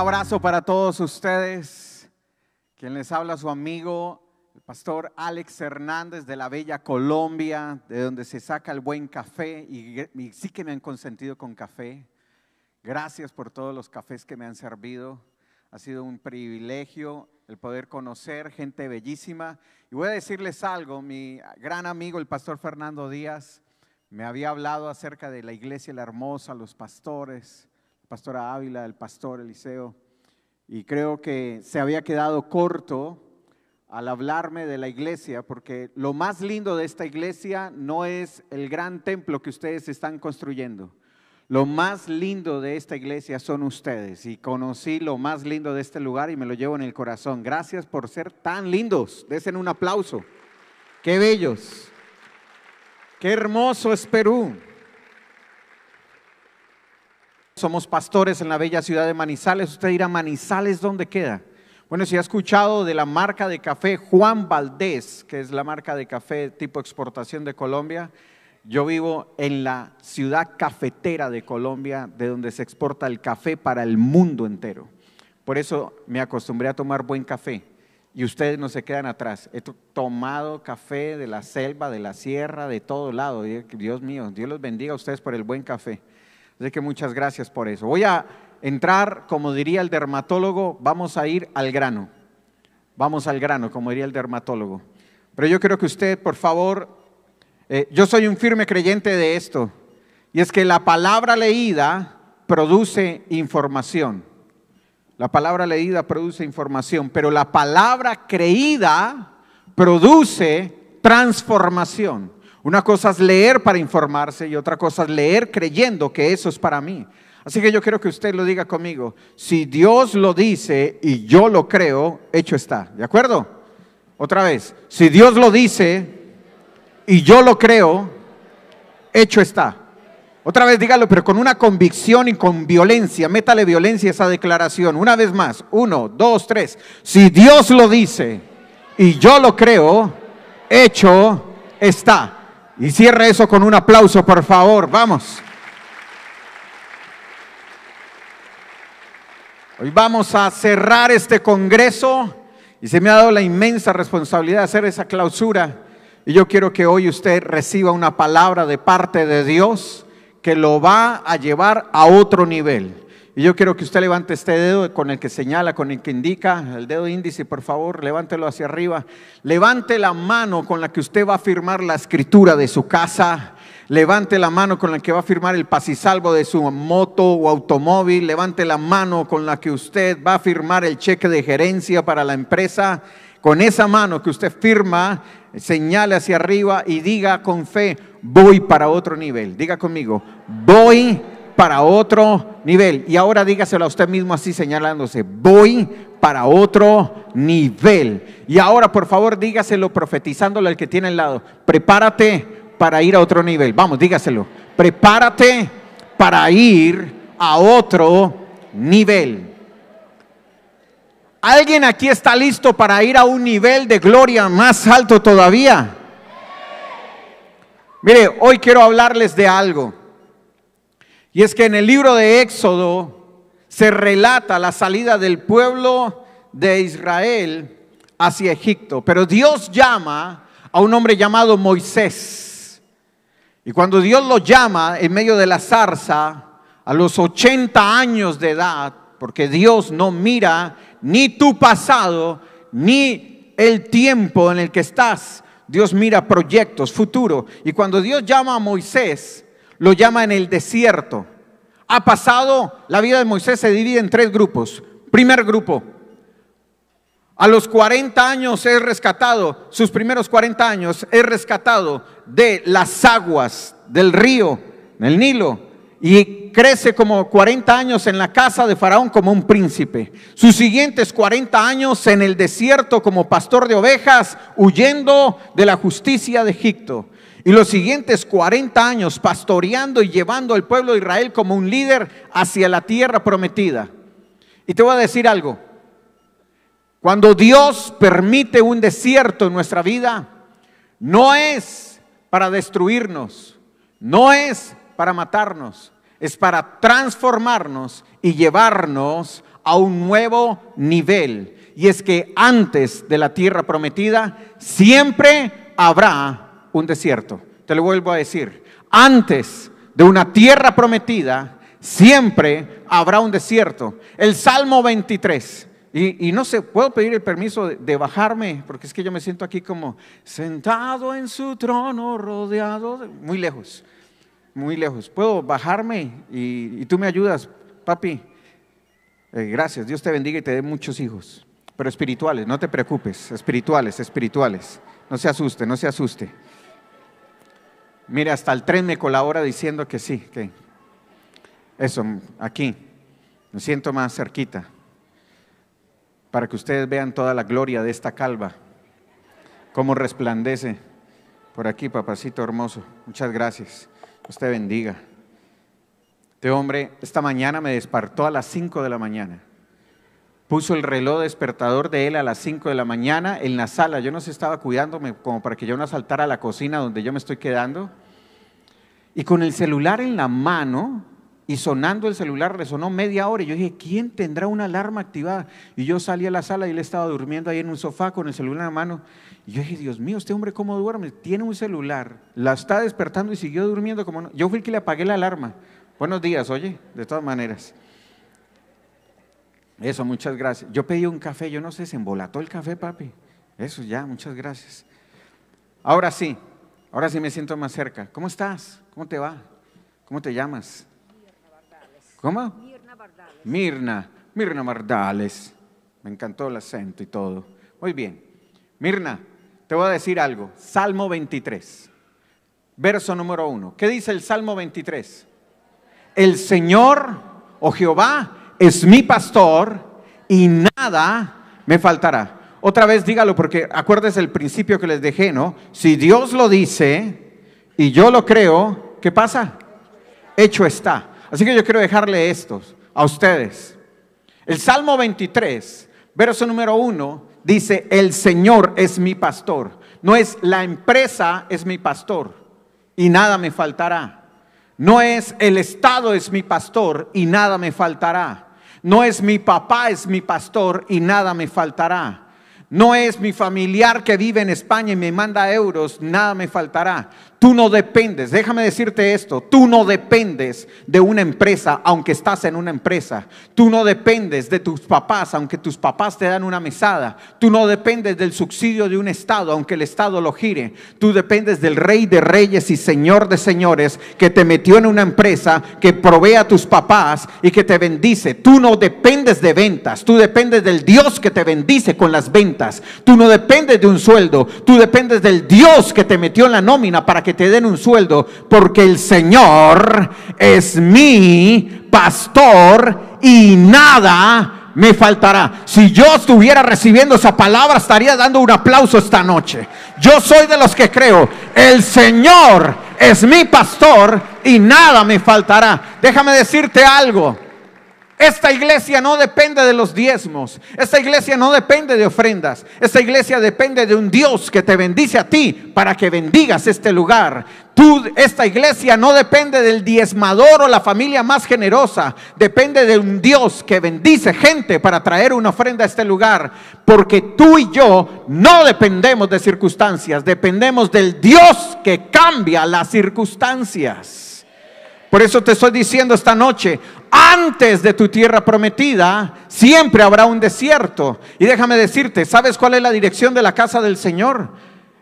abrazo para todos ustedes. Quien les habla su amigo, el pastor Alex Hernández de la Bella Colombia, de donde se saca el buen café y, y sí que me han consentido con café. Gracias por todos los cafés que me han servido. Ha sido un privilegio el poder conocer gente bellísima. Y voy a decirles algo, mi gran amigo el pastor Fernando Díaz me había hablado acerca de la iglesia La Hermosa, los pastores, pastora Ávila, el pastor Eliseo, y creo que se había quedado corto al hablarme de la iglesia, porque lo más lindo de esta iglesia no es el gran templo que ustedes están construyendo. Lo más lindo de esta iglesia son ustedes y conocí lo más lindo de este lugar y me lo llevo en el corazón. Gracias por ser tan lindos. Desen un aplauso. Qué bellos. Qué hermoso es Perú. Somos pastores en la bella ciudad de Manizales. Usted a ¿Manizales dónde queda? Bueno, si ha escuchado de la marca de café Juan Valdés, que es la marca de café tipo exportación de Colombia, yo vivo en la ciudad cafetera de Colombia, de donde se exporta el café para el mundo entero. Por eso me acostumbré a tomar buen café y ustedes no se quedan atrás. He tomado café de la selva, de la sierra, de todo lado. Dios mío, Dios los bendiga a ustedes por el buen café. Así que muchas gracias por eso. Voy a entrar, como diría el dermatólogo, vamos a ir al grano. Vamos al grano, como diría el dermatólogo. Pero yo creo que usted, por favor, eh, yo soy un firme creyente de esto. Y es que la palabra leída produce información. La palabra leída produce información, pero la palabra creída produce transformación. Una cosa es leer para informarse y otra cosa es leer creyendo que eso es para mí. Así que yo quiero que usted lo diga conmigo. Si Dios lo dice y yo lo creo, hecho está. ¿De acuerdo? Otra vez. Si Dios lo dice y yo lo creo, hecho está. Otra vez dígalo, pero con una convicción y con violencia. Métale violencia a esa declaración. Una vez más. Uno, dos, tres. Si Dios lo dice y yo lo creo, hecho está. Y cierre eso con un aplauso, por favor. Vamos. Hoy vamos a cerrar este congreso y se me ha dado la inmensa responsabilidad de hacer esa clausura. Y yo quiero que hoy usted reciba una palabra de parte de Dios que lo va a llevar a otro nivel. Y yo quiero que usted levante este dedo con el que señala, con el que indica, el dedo índice, por favor, levántelo hacia arriba. Levante la mano con la que usted va a firmar la escritura de su casa. Levante la mano con la que va a firmar el pasisalvo de su moto o automóvil. Levante la mano con la que usted va a firmar el cheque de gerencia para la empresa. Con esa mano que usted firma, señale hacia arriba y diga con fe, voy para otro nivel. Diga conmigo, voy para otro nivel. Y ahora dígaselo a usted mismo así señalándose, voy para otro nivel. Y ahora por favor dígaselo profetizándolo al que tiene al lado, prepárate para ir a otro nivel. Vamos, dígaselo, prepárate para ir a otro nivel. ¿Alguien aquí está listo para ir a un nivel de gloria más alto todavía? Mire, hoy quiero hablarles de algo. Y es que en el libro de Éxodo se relata la salida del pueblo de Israel hacia Egipto. Pero Dios llama a un hombre llamado Moisés. Y cuando Dios lo llama en medio de la zarza, a los 80 años de edad, porque Dios no mira ni tu pasado, ni el tiempo en el que estás. Dios mira proyectos, futuro. Y cuando Dios llama a Moisés, lo llama en el desierto. Ha pasado, la vida de Moisés se divide en tres grupos. Primer grupo, a los 40 años es rescatado, sus primeros 40 años es rescatado de las aguas del río, del Nilo, y crece como 40 años en la casa de Faraón como un príncipe. Sus siguientes 40 años en el desierto como pastor de ovejas, huyendo de la justicia de Egipto. Y los siguientes 40 años pastoreando y llevando al pueblo de Israel como un líder hacia la tierra prometida. Y te voy a decir algo. Cuando Dios permite un desierto en nuestra vida, no es para destruirnos, no es para matarnos, es para transformarnos y llevarnos a un nuevo nivel. Y es que antes de la tierra prometida siempre habrá un desierto. Te lo vuelvo a decir, antes de una tierra prometida, siempre habrá un desierto. El Salmo 23. Y, no sé, puedo pedir el permiso de, bajarme, porque es que yo me siento aquí como sentado en su trono, rodeado, muy lejos, muy lejos. Puedo bajarme y, tú me ayudas, papi. Eh, gracias, Dios te bendiga y te dé muchos hijos, pero espirituales, no te preocupes, espirituales, espirituales. No se asuste, no se asuste. Mire, hasta el tren me colabora diciendo que sí, que eso, aquí, me siento más cerquita, para que ustedes vean toda la gloria de esta calva, cómo resplandece por aquí, papacito hermoso. Muchas gracias, usted bendiga. Este hombre esta mañana me despertó a las 5 de la mañana. Puso el reloj despertador de él a las 5 de la mañana en la sala. Yo no se estaba cuidándome como para que yo no saltara a la cocina donde yo me estoy quedando. Y con el celular en la mano y sonando el celular, resonó media hora. Y yo dije, ¿quién tendrá una alarma activada? Y yo salí a la sala y él estaba durmiendo ahí en un sofá con el celular en la mano. Y yo dije, Dios mío, este hombre cómo duerme. Tiene un celular, la está despertando y siguió durmiendo como Yo fui el que le apagué la alarma. Buenos días, oye, de todas maneras. Eso, muchas gracias. Yo pedí un café, yo no sé, se embolató el café, papi. Eso ya, muchas gracias. Ahora sí, ahora sí me siento más cerca. ¿Cómo estás? ¿Cómo te va? ¿Cómo te llamas? Mirna ¿Cómo? Mirna Bardales. Mirna, Mirna Bardales. Me encantó el acento y todo. Muy bien. Mirna, te voy a decir algo. Salmo 23, verso número 1. ¿Qué dice el Salmo 23? El Señor o oh Jehová es mi pastor y nada me faltará. Otra vez dígalo porque acuérdese el principio que les dejé, ¿no? Si Dios lo dice y yo lo creo, ¿qué pasa? Hecho está. Así que yo quiero dejarle estos a ustedes. El Salmo 23, verso número 1, dice, el Señor es mi pastor. No es la empresa es mi pastor y nada me faltará. No es el Estado es mi pastor y nada me faltará. No es mi papá, es mi pastor y nada me faltará. No es mi familiar que vive en España y me manda euros, nada me faltará. Tú no dependes, déjame decirte esto, tú no dependes de una empresa aunque estás en una empresa. Tú no dependes de tus papás aunque tus papás te dan una mesada. Tú no dependes del subsidio de un Estado aunque el Estado lo gire. Tú dependes del Rey de Reyes y Señor de Señores que te metió en una empresa, que provee a tus papás y que te bendice. Tú no dependes de ventas, tú dependes del Dios que te bendice con las ventas. Tú no dependes de un sueldo, tú dependes del Dios que te metió en la nómina para que te den un sueldo, porque el Señor es mi pastor y nada me faltará. Si yo estuviera recibiendo esa palabra, estaría dando un aplauso esta noche. Yo soy de los que creo, el Señor es mi pastor y nada me faltará. Déjame decirte algo. Esta iglesia no depende de los diezmos. Esta iglesia no depende de ofrendas. Esta iglesia depende de un Dios que te bendice a ti para que bendigas este lugar. Tú, esta iglesia no depende del diezmador o la familia más generosa. Depende de un Dios que bendice gente para traer una ofrenda a este lugar. Porque tú y yo no dependemos de circunstancias. Dependemos del Dios que cambia las circunstancias. Por eso te estoy diciendo esta noche, antes de tu tierra prometida, siempre habrá un desierto. Y déjame decirte, ¿sabes cuál es la dirección de la casa del Señor?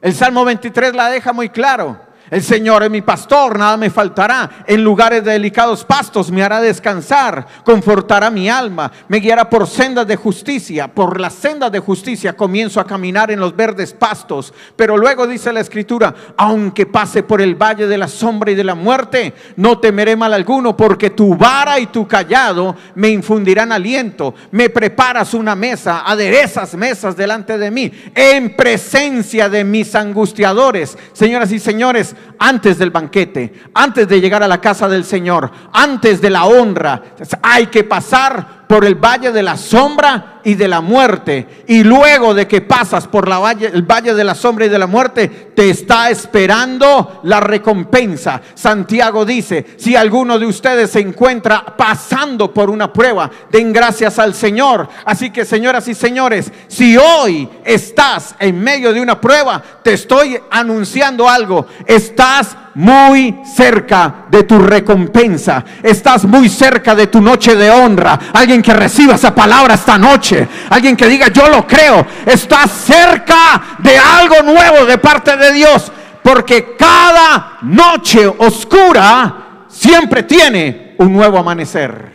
El Salmo 23 la deja muy claro. El Señor es mi pastor, nada me faltará. En lugares de delicados pastos me hará descansar, confortará mi alma, me guiará por sendas de justicia. Por las sendas de justicia comienzo a caminar en los verdes pastos. Pero luego dice la escritura, aunque pase por el valle de la sombra y de la muerte, no temeré mal alguno, porque tu vara y tu callado me infundirán aliento. Me preparas una mesa, aderezas mesas delante de mí, en presencia de mis angustiadores. Señoras y señores, antes, del banquete, antes de llegar a la casa del Señor, antes de la honra. Hay que pasar por el valle de la sombra y de la muerte. Y luego de que pasas por la valle, el valle de la sombra y de la muerte, te está esperando la recompensa. Santiago dice, si alguno de ustedes se encuentra pasando por una prueba, den gracias al Señor. Así que señoras y señores, si hoy estás en medio de una prueba, te estoy anunciando algo. Estás muy cerca de tu recompensa. Estás muy cerca de tu noche de honra. Alguien que reciba esa palabra esta noche. Alguien que diga, yo lo creo. Estás cerca de algo nuevo de parte de Dios. Porque cada noche oscura siempre tiene un nuevo amanecer.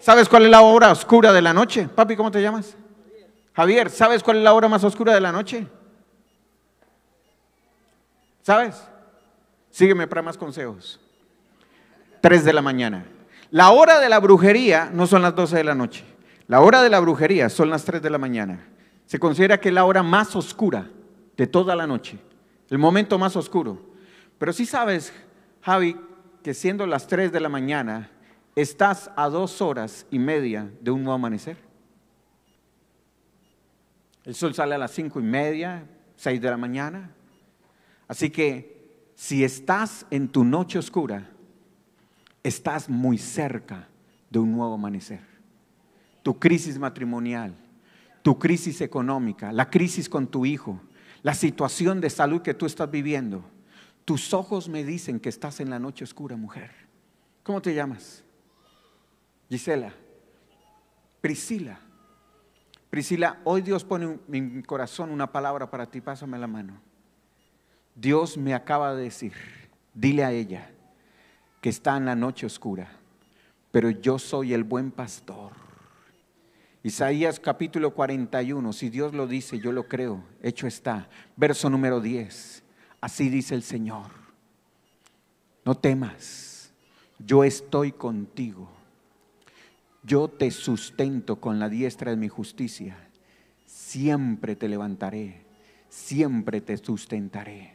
¿Sabes cuál es la hora oscura de la noche? Papi, ¿cómo te llamas? Javier, ¿sabes cuál es la hora más oscura de la noche? ¿Sabes? Sígueme para más consejos. 3 de la mañana. La hora de la brujería no son las 12 de la noche. La hora de la brujería son las 3 de la mañana. Se considera que es la hora más oscura de toda la noche, el momento más oscuro. Pero si sabes, Javi, que siendo las 3 de la mañana, estás a dos horas y media de un nuevo amanecer. El sol sale a las cinco y media, 6 de la mañana. Así que si estás en tu noche oscura, estás muy cerca de un nuevo amanecer. Tu crisis matrimonial, tu crisis económica, la crisis con tu hijo, la situación de salud que tú estás viviendo. Tus ojos me dicen que estás en la noche oscura, mujer. ¿Cómo te llamas? Gisela. Priscila. Priscila, hoy Dios pone en mi corazón una palabra para ti. Pásame la mano. Dios me acaba de decir, dile a ella que está en la noche oscura, pero yo soy el buen pastor. Isaías capítulo 41, si Dios lo dice, yo lo creo, hecho está. Verso número 10, así dice el Señor, no temas, yo estoy contigo, yo te sustento con la diestra de mi justicia, siempre te levantaré, siempre te sustentaré.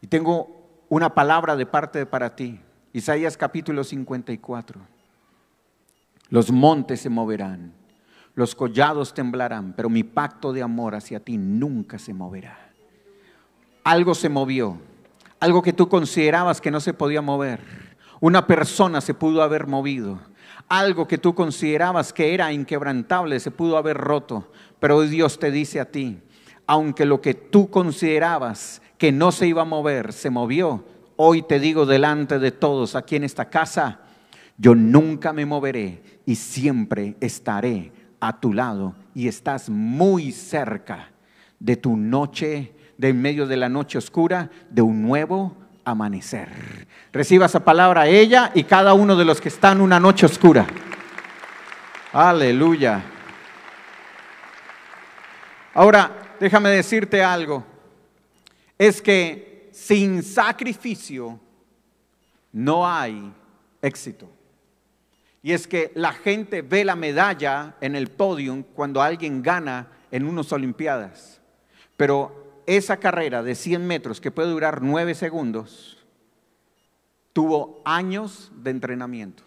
Y tengo una palabra de parte para ti. Isaías capítulo 54. Los montes se moverán, los collados temblarán, pero mi pacto de amor hacia ti nunca se moverá. Algo se movió, algo que tú considerabas que no se podía mover. Una persona se pudo haber movido. Algo que tú considerabas que era inquebrantable se pudo haber roto. Pero Dios te dice a ti, aunque lo que tú considerabas que no se iba a mover, se movió. Hoy te digo delante de todos aquí en esta casa, yo nunca me moveré y siempre estaré a tu lado y estás muy cerca de tu noche, de en medio de la noche oscura, de un nuevo amanecer. Reciba esa palabra ella y cada uno de los que están una noche oscura. Aleluya. Ahora, déjame decirte algo es que sin sacrificio no hay éxito. Y es que la gente ve la medalla en el podio cuando alguien gana en unas Olimpiadas. Pero esa carrera de 100 metros que puede durar 9 segundos, tuvo años de entrenamiento.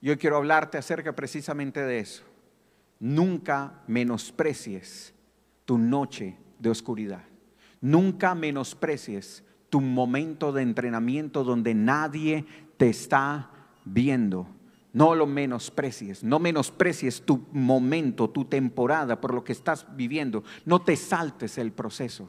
Yo quiero hablarte acerca precisamente de eso. Nunca menosprecies tu noche de oscuridad. Nunca menosprecies tu momento de entrenamiento donde nadie te está viendo. No lo menosprecies, no menosprecies tu momento, tu temporada, por lo que estás viviendo. No te saltes el proceso,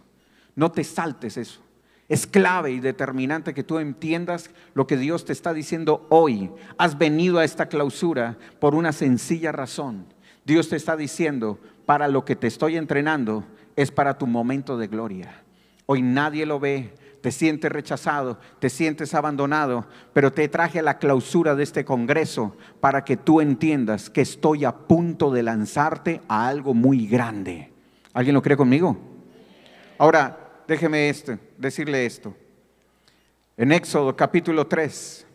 no te saltes eso. Es clave y determinante que tú entiendas lo que Dios te está diciendo hoy. Has venido a esta clausura por una sencilla razón. Dios te está diciendo, para lo que te estoy entrenando es para tu momento de gloria. Hoy nadie lo ve, te sientes rechazado, te sientes abandonado, pero te traje a la clausura de este Congreso para que tú entiendas que estoy a punto de lanzarte a algo muy grande. ¿Alguien lo cree conmigo? Ahora, déjeme este, decirle esto. En Éxodo capítulo 3,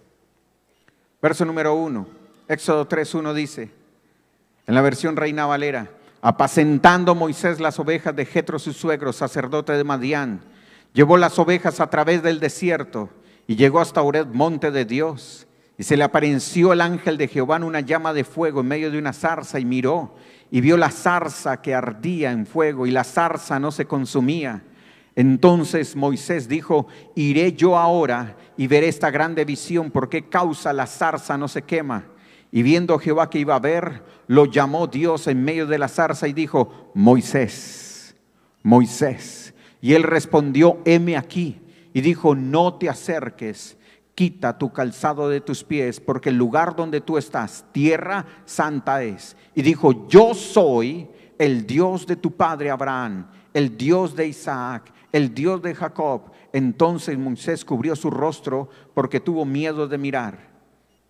verso número 1, Éxodo 3, 1 dice, en la versión Reina Valera, Apacentando Moisés las ovejas de Jetro su suegro, sacerdote de Madián, llevó las ovejas a través del desierto y llegó hasta Ored, monte de Dios. Y se le apareció el ángel de Jehová en una llama de fuego en medio de una zarza y miró y vio la zarza que ardía en fuego y la zarza no se consumía. Entonces Moisés dijo, iré yo ahora y veré esta grande visión, por qué causa la zarza no se quema. Y viendo Jehová que iba a ver, lo llamó Dios en medio de la zarza y dijo, Moisés, Moisés. Y él respondió, heme aquí. Y dijo, no te acerques, quita tu calzado de tus pies, porque el lugar donde tú estás, tierra santa es. Y dijo, yo soy el Dios de tu padre Abraham, el Dios de Isaac, el Dios de Jacob. Entonces Moisés cubrió su rostro porque tuvo miedo de mirar.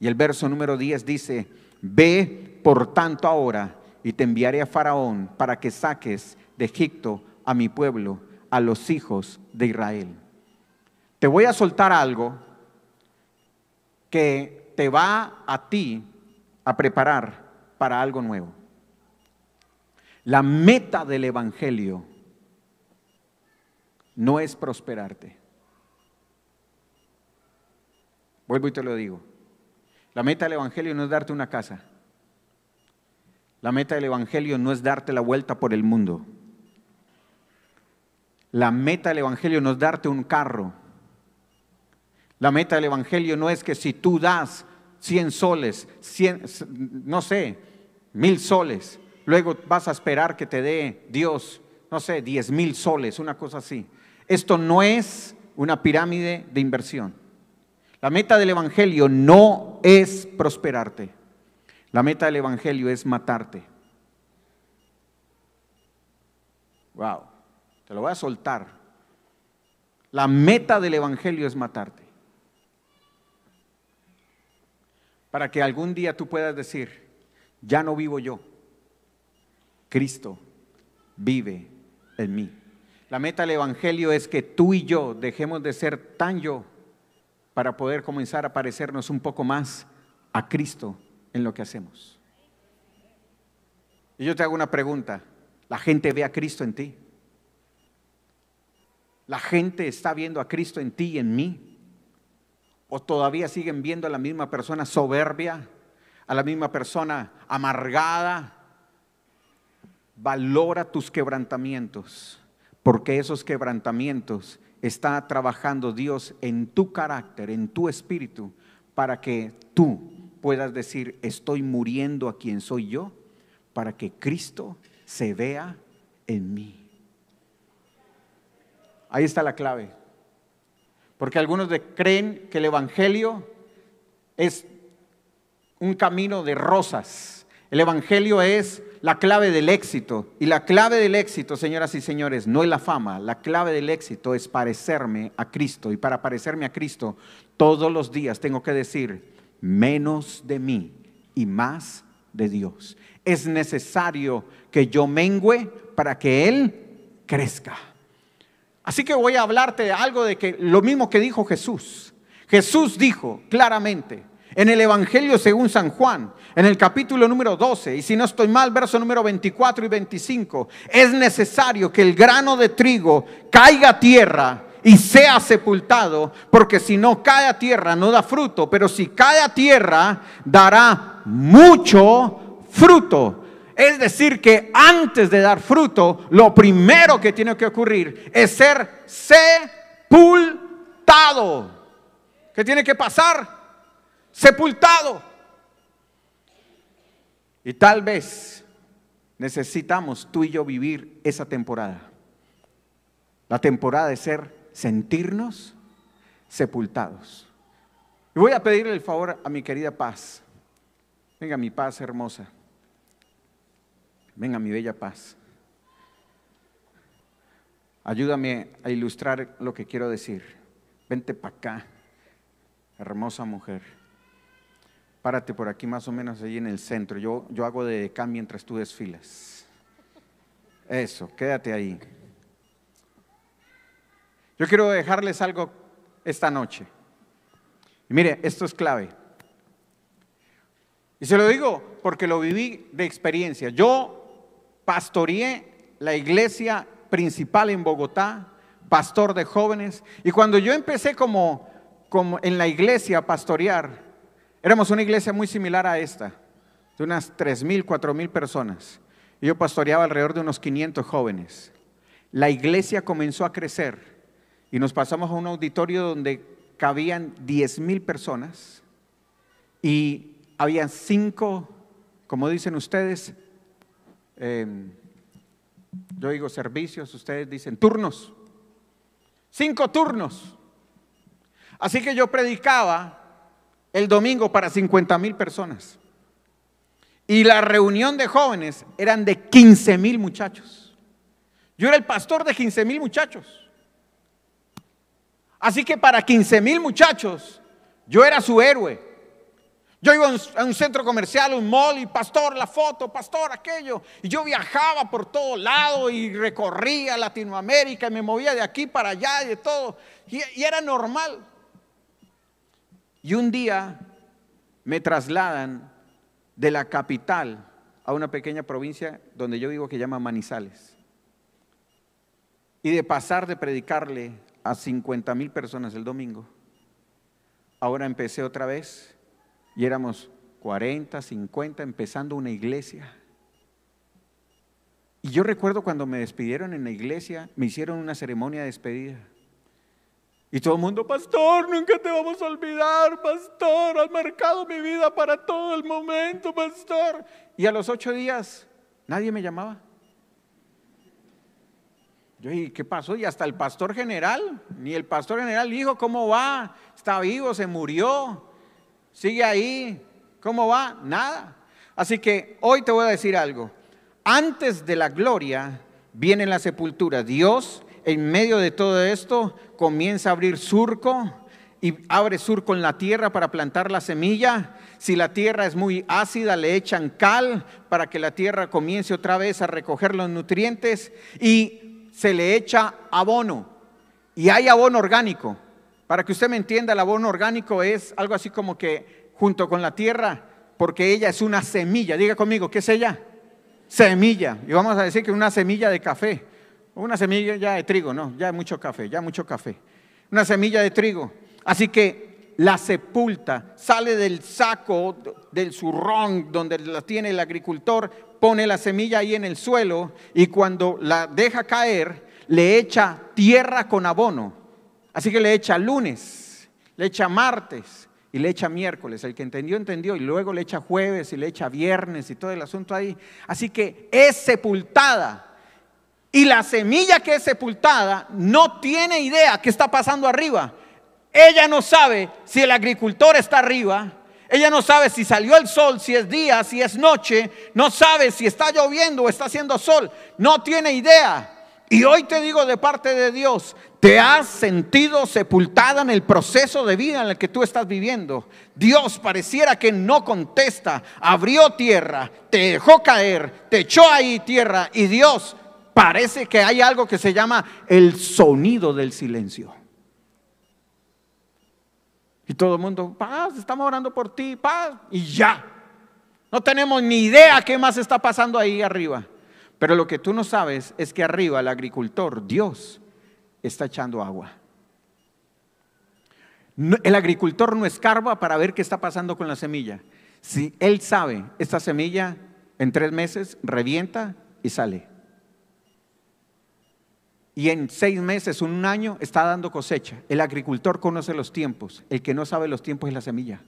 Y el verso número 10 dice, ve por tanto ahora y te enviaré a Faraón para que saques de Egipto a mi pueblo, a los hijos de Israel. Te voy a soltar algo que te va a ti a preparar para algo nuevo. La meta del Evangelio no es prosperarte. Vuelvo y te lo digo. La meta del Evangelio no es darte una casa. La meta del Evangelio no es darte la vuelta por el mundo. La meta del Evangelio no es darte un carro. La meta del Evangelio no es que si tú das 100 soles, no sé, mil soles, luego vas a esperar que te dé Dios, no sé, diez mil soles, una cosa así. Esto no es una pirámide de inversión. La meta del Evangelio no es prosperarte. La meta del Evangelio es matarte. Wow, te lo voy a soltar. La meta del Evangelio es matarte. Para que algún día tú puedas decir, ya no vivo yo, Cristo vive en mí. La meta del Evangelio es que tú y yo dejemos de ser tan yo para poder comenzar a parecernos un poco más a Cristo en lo que hacemos. Y yo te hago una pregunta. La gente ve a Cristo en ti. La gente está viendo a Cristo en ti y en mí. O todavía siguen viendo a la misma persona soberbia, a la misma persona amargada. Valora tus quebrantamientos, porque esos quebrantamientos está trabajando Dios en tu carácter, en tu espíritu, para que tú puedas decir, estoy muriendo a quien soy yo, para que Cristo se vea en mí. Ahí está la clave. Porque algunos creen que el Evangelio es un camino de rosas. El Evangelio es la clave del éxito. Y la clave del éxito, señoras y señores, no es la fama. La clave del éxito es parecerme a Cristo. Y para parecerme a Cristo, todos los días tengo que decir, menos de mí y más de Dios. Es necesario que yo mengüe para que Él crezca. Así que voy a hablarte de algo de que lo mismo que dijo Jesús. Jesús dijo claramente, en el Evangelio según San Juan, en el capítulo número 12, y si no estoy mal, verso número 24 y 25, es necesario que el grano de trigo caiga a tierra y sea sepultado, porque si no cae a tierra no da fruto, pero si cae a tierra dará mucho fruto. Es decir, que antes de dar fruto, lo primero que tiene que ocurrir es ser sepultado. ¿Qué tiene que pasar? sepultado. Y tal vez necesitamos tú y yo vivir esa temporada. La temporada de ser, sentirnos sepultados. Y voy a pedirle el favor a mi querida paz. Venga mi paz hermosa. Venga mi bella paz. Ayúdame a ilustrar lo que quiero decir. Vente para acá, hermosa mujer párate por aquí más o menos allí en el centro. Yo, yo hago de cambio mientras tú desfilas. Eso, quédate ahí. Yo quiero dejarles algo esta noche. Y mire, esto es clave. Y se lo digo porque lo viví de experiencia. Yo pastoreé la iglesia principal en Bogotá, pastor de jóvenes, y cuando yo empecé como, como en la iglesia a pastorear, Éramos una iglesia muy similar a esta, de unas 3.000, 4.000 personas. Y yo pastoreaba alrededor de unos 500 jóvenes. La iglesia comenzó a crecer y nos pasamos a un auditorio donde cabían 10.000 personas y habían cinco, como dicen ustedes, em, yo digo servicios, ustedes dicen turnos, cinco turnos. Así que yo predicaba el domingo para 50 mil personas. Y la reunión de jóvenes eran de 15 mil muchachos. Yo era el pastor de 15 mil muchachos. Así que para 15 mil muchachos, yo era su héroe. Yo iba a un centro comercial, un mall, y pastor, la foto, pastor, aquello. Y yo viajaba por todo lado y recorría Latinoamérica y me movía de aquí para allá y de todo. y era normal. Y un día me trasladan de la capital a una pequeña provincia donde yo vivo que llama Manizales. Y de pasar de predicarle a 50 mil personas el domingo, ahora empecé otra vez y éramos 40, 50, empezando una iglesia. Y yo recuerdo cuando me despidieron en la iglesia, me hicieron una ceremonia de despedida. Y todo el mundo, pastor, nunca te vamos a olvidar, pastor, has marcado mi vida para todo el momento, pastor. Y a los ocho días nadie me llamaba. Yo dije, ¿qué pasó? Y hasta el pastor general, ni el pastor general dijo, ¿cómo va? Está vivo, se murió, sigue ahí, ¿cómo va? Nada. Así que hoy te voy a decir algo. Antes de la gloria viene la sepultura. Dios en medio de todo esto, comienza a abrir surco y abre surco en la tierra para plantar la semilla. Si la tierra es muy ácida, le echan cal para que la tierra comience otra vez a recoger los nutrientes y se le echa abono. Y hay abono orgánico. Para que usted me entienda, el abono orgánico es algo así como que junto con la tierra, porque ella es una semilla. Diga conmigo, ¿qué es ella? Semilla. Y vamos a decir que una semilla de café. Una semilla ya de trigo, no, ya mucho café, ya mucho café. Una semilla de trigo. Así que la sepulta, sale del saco, del zurrón donde la tiene el agricultor, pone la semilla ahí en el suelo y cuando la deja caer, le echa tierra con abono. Así que le echa lunes, le echa martes y le echa miércoles. El que entendió, entendió. Y luego le echa jueves y le echa viernes y todo el asunto ahí. Así que es sepultada. Y la semilla que es sepultada no tiene idea qué está pasando arriba. Ella no sabe si el agricultor está arriba. Ella no sabe si salió el sol, si es día, si es noche. No sabe si está lloviendo o está haciendo sol. No tiene idea. Y hoy te digo de parte de Dios, te has sentido sepultada en el proceso de vida en el que tú estás viviendo. Dios pareciera que no contesta, abrió tierra, te dejó caer, te echó ahí tierra y Dios parece que hay algo que se llama el sonido del silencio. Y todo el mundo, paz, estamos orando por ti, paz, y ya. No tenemos ni idea qué más está pasando ahí arriba. Pero lo que tú no sabes es que arriba el agricultor, Dios, está echando agua. el agricultor no escarba para ver qué está pasando con la semilla. Si él sabe, esta semilla en tres meses revienta y sale y en seis meses, un año, está dando cosecha. El agricultor conoce los tiempos. El que no sabe los tiempos es la semilla.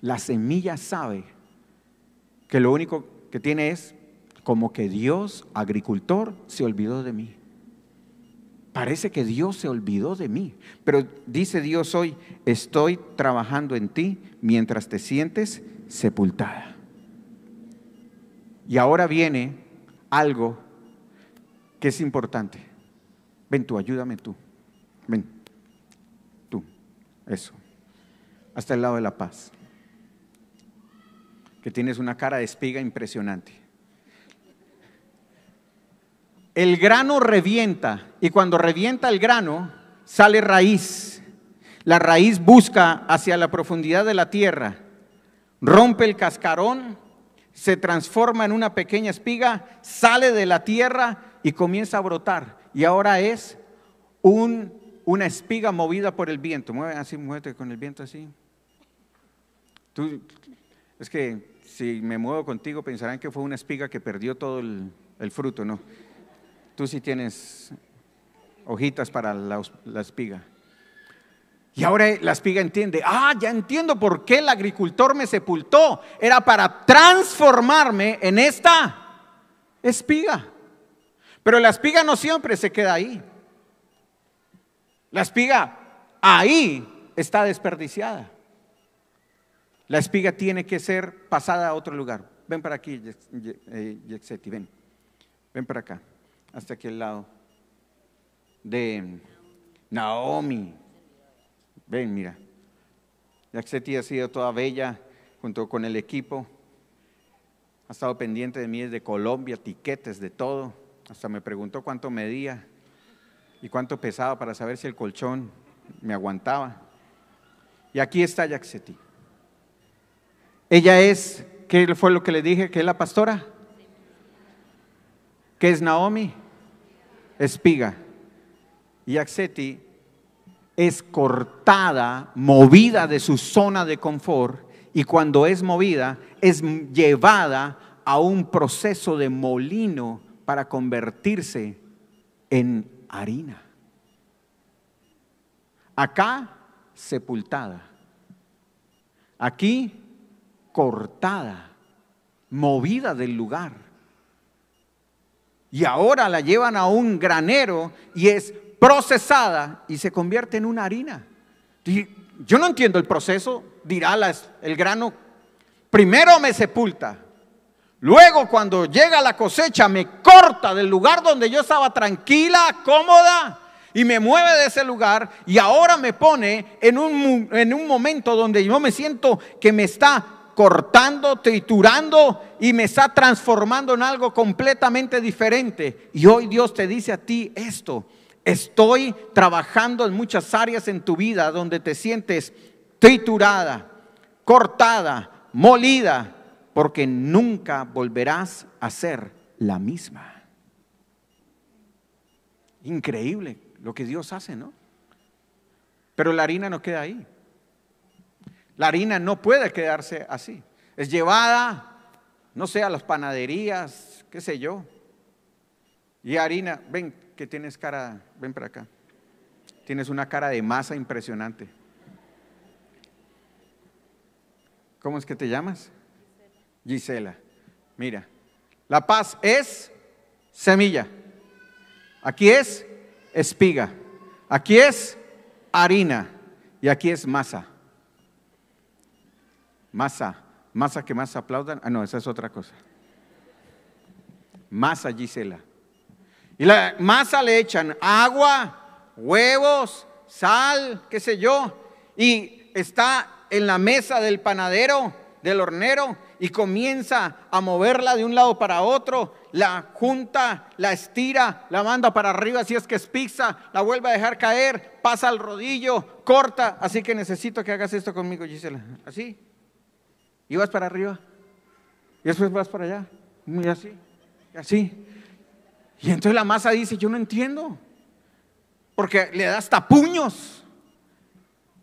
La semilla sabe que lo único que tiene es como que Dios, agricultor, se olvidó de mí. Parece que Dios se olvidó de mí. Pero dice Dios hoy, estoy trabajando en ti mientras te sientes sepultada. Y ahora viene algo que es importante. Ven tú, ayúdame tú. Ven, tú, eso. Hasta el lado de la paz. Que tienes una cara de espiga impresionante. El grano revienta y cuando revienta el grano sale raíz. La raíz busca hacia la profundidad de la tierra, rompe el cascarón, se transforma en una pequeña espiga, sale de la tierra y comienza a brotar. Y ahora es un, una espiga movida por el viento. Mueve así, muévete con el viento así. Tú, es que si me muevo contigo pensarán que fue una espiga que perdió todo el, fruto, ¿no? Tú sí tienes hojitas para la, la espiga. Y ahora la espiga entiende, ah, ya entiendo por qué el agricultor me sepultó. Era para transformarme en esta espiga. Pero la espiga no siempre se queda ahí. La espiga ahí está desperdiciada. La espiga tiene que ser pasada a otro lugar. Ven para aquí, eh, ven. Ven para acá, hasta aquí el lado de Naomi. Ven, mira. Yaxeti ha sido toda bella junto con el equipo. Ha estado pendiente de mí desde Colombia, tiquetes, de todo hasta me preguntó cuánto medía y cuánto pesaba para saber si el colchón me aguantaba. Y aquí está Yaxeti. Ella es, ¿qué fue lo que le dije? Que es la pastora. ¿Qué es Naomi? Espiga. Y Yaxeti es cortada, movida de su zona de confort y cuando es movida es llevada a un proceso de molino para convertirse en harina. Acá sepultada, aquí cortada, movida del lugar. Y ahora la llevan a un granero y es procesada y se convierte en una harina. Yo no entiendo el proceso, dirá el grano, primero me sepulta, Luego cuando llega la cosecha me corta del lugar donde yo estaba tranquila, cómoda, y me mueve de ese lugar y ahora me pone en un, en un momento donde yo me siento que me está cortando, triturando y me está transformando en algo completamente diferente. Y hoy Dios te dice a ti esto, estoy trabajando en muchas áreas en tu vida donde te sientes triturada, cortada, molida, porque nunca volverás a ser la misma. Increíble lo que Dios hace, ¿no? Pero la harina no queda ahí. La harina no puede quedarse así. Es llevada, no sé, a las panaderías, qué sé yo. Y harina, ven, que tienes cara, ven para acá. Tienes una cara de masa impresionante. ¿Cómo es que te llamas? Gisela. Mira, la paz es semilla. Aquí es espiga. Aquí es harina. Y aquí es masa. Masa. Masa que más aplaudan. Ah, no, esa es otra cosa. Masa, Gisela. Y la masa le echan agua, huevos, sal, qué sé yo. Y está en la mesa del panadero del hornero y comienza a moverla de un lado para otro, la junta, la estira, la manda para arriba si es que es pizza, la vuelve a dejar caer, pasa al rodillo, corta. Así que necesito que hagas esto conmigo, Gisela. Así. Y vas para arriba. Y después vas para allá. Y así. Y así. Y entonces la masa dice, yo no entiendo. Porque le da hasta puños.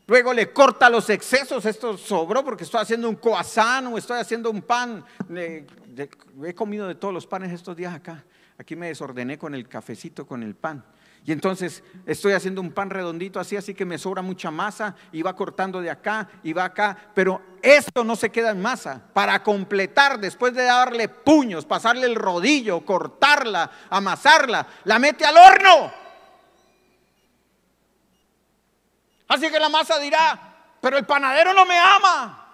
Luego le corta los excesos, esto sobró porque estoy haciendo un coazán o estoy haciendo un pan. he comido de todos los panes estos días acá. Aquí me desordené con el cafecito, con el pan. Y entonces estoy haciendo un pan redondito así, así que me sobra mucha masa y va cortando de acá y va acá. Pero esto no se queda en masa. Para completar, después de darle puños, pasarle el rodillo, cortarla, amasarla, la mete al horno Así que la masa dirá, pero el panadero no me ama,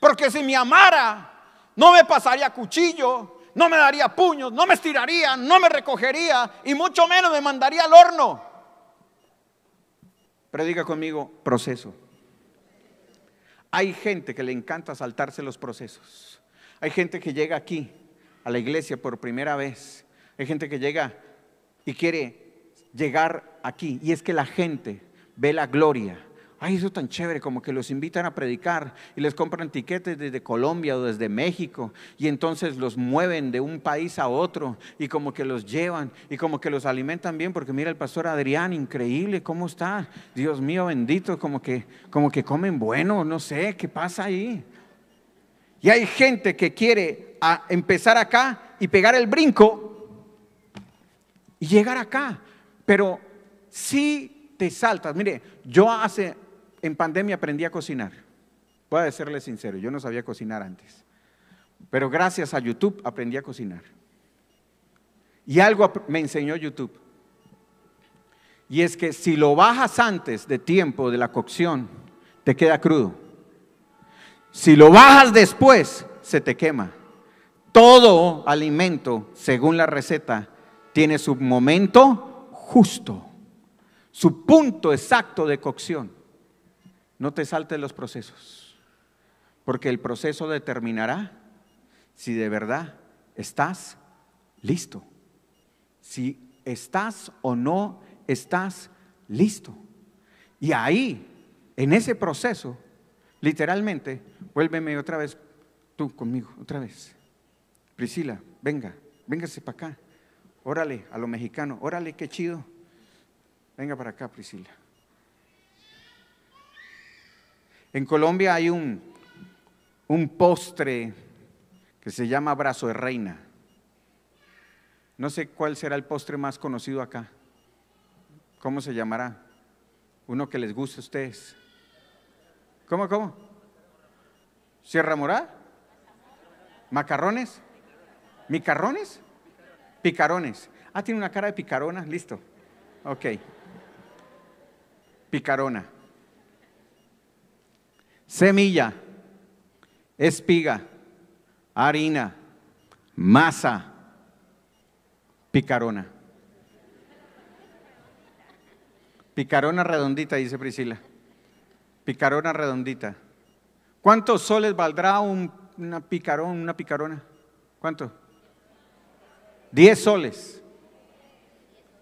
porque si me amara, no me pasaría cuchillo, no me daría puños, no me estiraría, no me recogería y mucho menos me mandaría al horno. Predica conmigo, proceso. Hay gente que le encanta saltarse los procesos. Hay gente que llega aquí a la iglesia por primera vez. Hay gente que llega y quiere llegar aquí. Y es que la gente ve la gloria. Ay, eso tan chévere, como que los invitan a predicar y les compran tiquetes desde Colombia o desde México y entonces los mueven de un país a otro y como que los llevan y como que los alimentan bien, porque mira el pastor Adrián, increíble, ¿cómo está? Dios mío bendito, como que, como que comen bueno, no sé, ¿qué pasa ahí? Y hay gente que quiere empezar acá y pegar el brinco y llegar acá, pero sí te saltas. Mire, yo hace, en pandemia aprendí a cocinar. Voy a serle sincero, yo no sabía cocinar antes. Pero gracias a YouTube aprendí a cocinar. Y algo me enseñó YouTube. Y es que si lo bajas antes de tiempo de la cocción, te queda crudo. Si lo bajas después, se te quema. Todo alimento, según la receta, tiene su momento justo su punto exacto de cocción. No te saltes los procesos, porque el proceso determinará si de verdad estás listo, si estás o no estás listo. Y ahí, en ese proceso, literalmente, vuélveme otra vez tú conmigo, otra vez. Priscila, venga, véngase para acá. Órale a lo mexicano, órale, qué chido. Venga para acá, Priscila. En Colombia hay un, postre que se llama brazo de reina. No sé cuál será el postre más conocido acá. ¿Cómo se llamará? Uno que les guste a ustedes. ¿Cómo, cómo? ¿Sierra Morada? ¿Macarrones? ¿Micarrones? Picarones. Ah, tiene una cara de picarona, listo. Ok picarona. Semilla, espiga, harina, masa, picarona. Picarona redondita, dice Priscila. Picarona redondita. ¿Cuántos soles valdrá una picarón, una picarona? ¿Cuánto? Diez soles.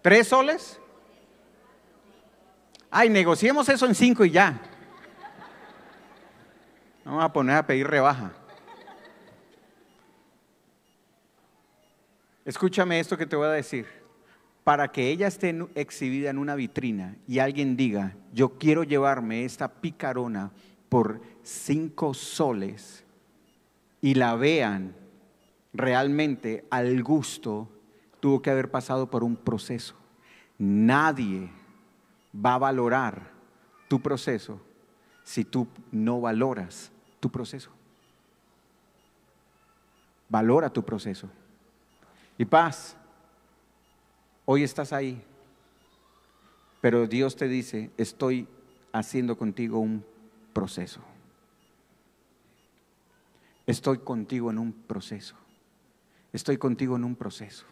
¿Tres soles? Ay, negociemos eso en cinco y ya. Vamos a poner a pedir rebaja. Escúchame esto que te voy a decir. Para que ella esté exhibida en una vitrina y alguien diga, yo quiero llevarme esta picarona por cinco soles y la vean realmente al gusto, tuvo que haber pasado por un proceso. Nadie va a valorar tu proceso si tú no valoras tu proceso. Valora tu proceso. Y paz, hoy estás ahí, pero Dios te dice, estoy haciendo contigo un proceso. Estoy contigo en un proceso. Estoy contigo en un proceso.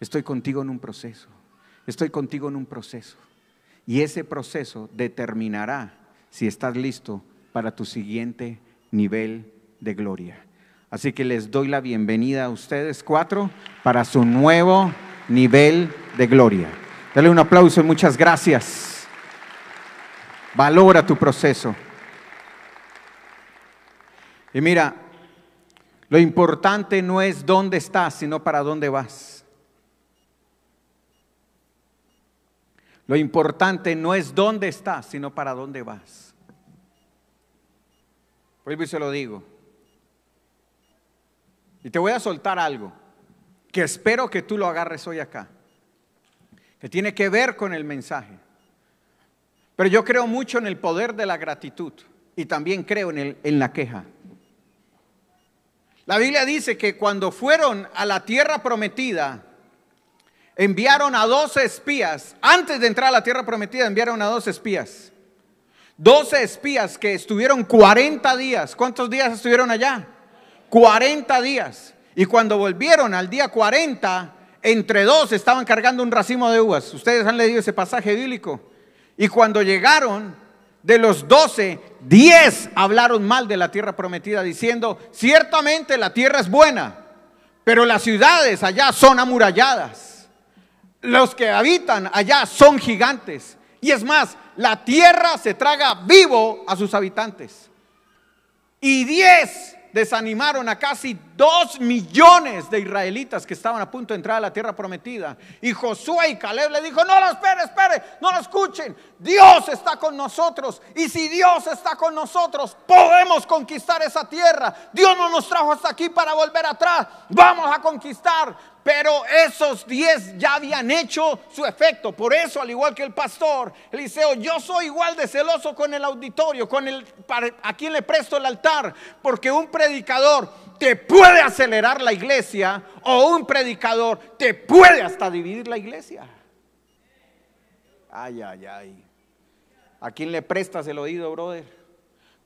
Estoy contigo en un proceso. Estoy contigo en un proceso. Y ese proceso determinará si estás listo para tu siguiente nivel de gloria. Así que les doy la bienvenida a ustedes cuatro para su nuevo nivel de gloria. Dale un aplauso y muchas gracias. Valora tu proceso. Y mira, lo importante no es dónde estás, sino para dónde vas. Lo importante no es dónde estás, sino para dónde vas. Por se lo digo. Y te voy a soltar algo que espero que tú lo agarres hoy acá, que tiene que ver con el mensaje. Pero yo creo mucho en el poder de la gratitud y también creo en, el, en la queja. La Biblia dice que cuando fueron a la tierra prometida, enviaron a 12 espías. Antes de entrar a la tierra prometida, enviaron a 12 espías. 12 espías que estuvieron 40 días. ¿Cuántos días estuvieron allá? 40 días. Y cuando volvieron al día 40, entre dos estaban cargando un racimo de uvas. Ustedes han leído ese pasaje bíblico. Y cuando llegaron, de los 12, 10 hablaron mal de la tierra prometida, diciendo, ciertamente la tierra es buena, pero las ciudades allá son amuralladas los que habitan allá son gigantes. Y es más, la tierra se traga vivo a sus habitantes. Y diez desanimaron a casi dos millones de israelitas que estaban a punto de entrar a la tierra prometida. Y Josué y Caleb le dijo, no lo espere, espere, no lo escuchen. Dios está con nosotros. Y si Dios está con nosotros, podemos conquistar esa tierra. Dios no nos trajo hasta aquí para volver atrás. Vamos a conquistar, pero esos diez ya habían hecho su efecto. Por eso, al igual que el pastor Eliseo, oh, yo soy igual de celoso con el auditorio, con el a quién le presto el altar, porque un predicador te puede acelerar la iglesia o un predicador te puede hasta dividir la iglesia. Ay, ay, ay. ¿A quién le prestas el oído, brother?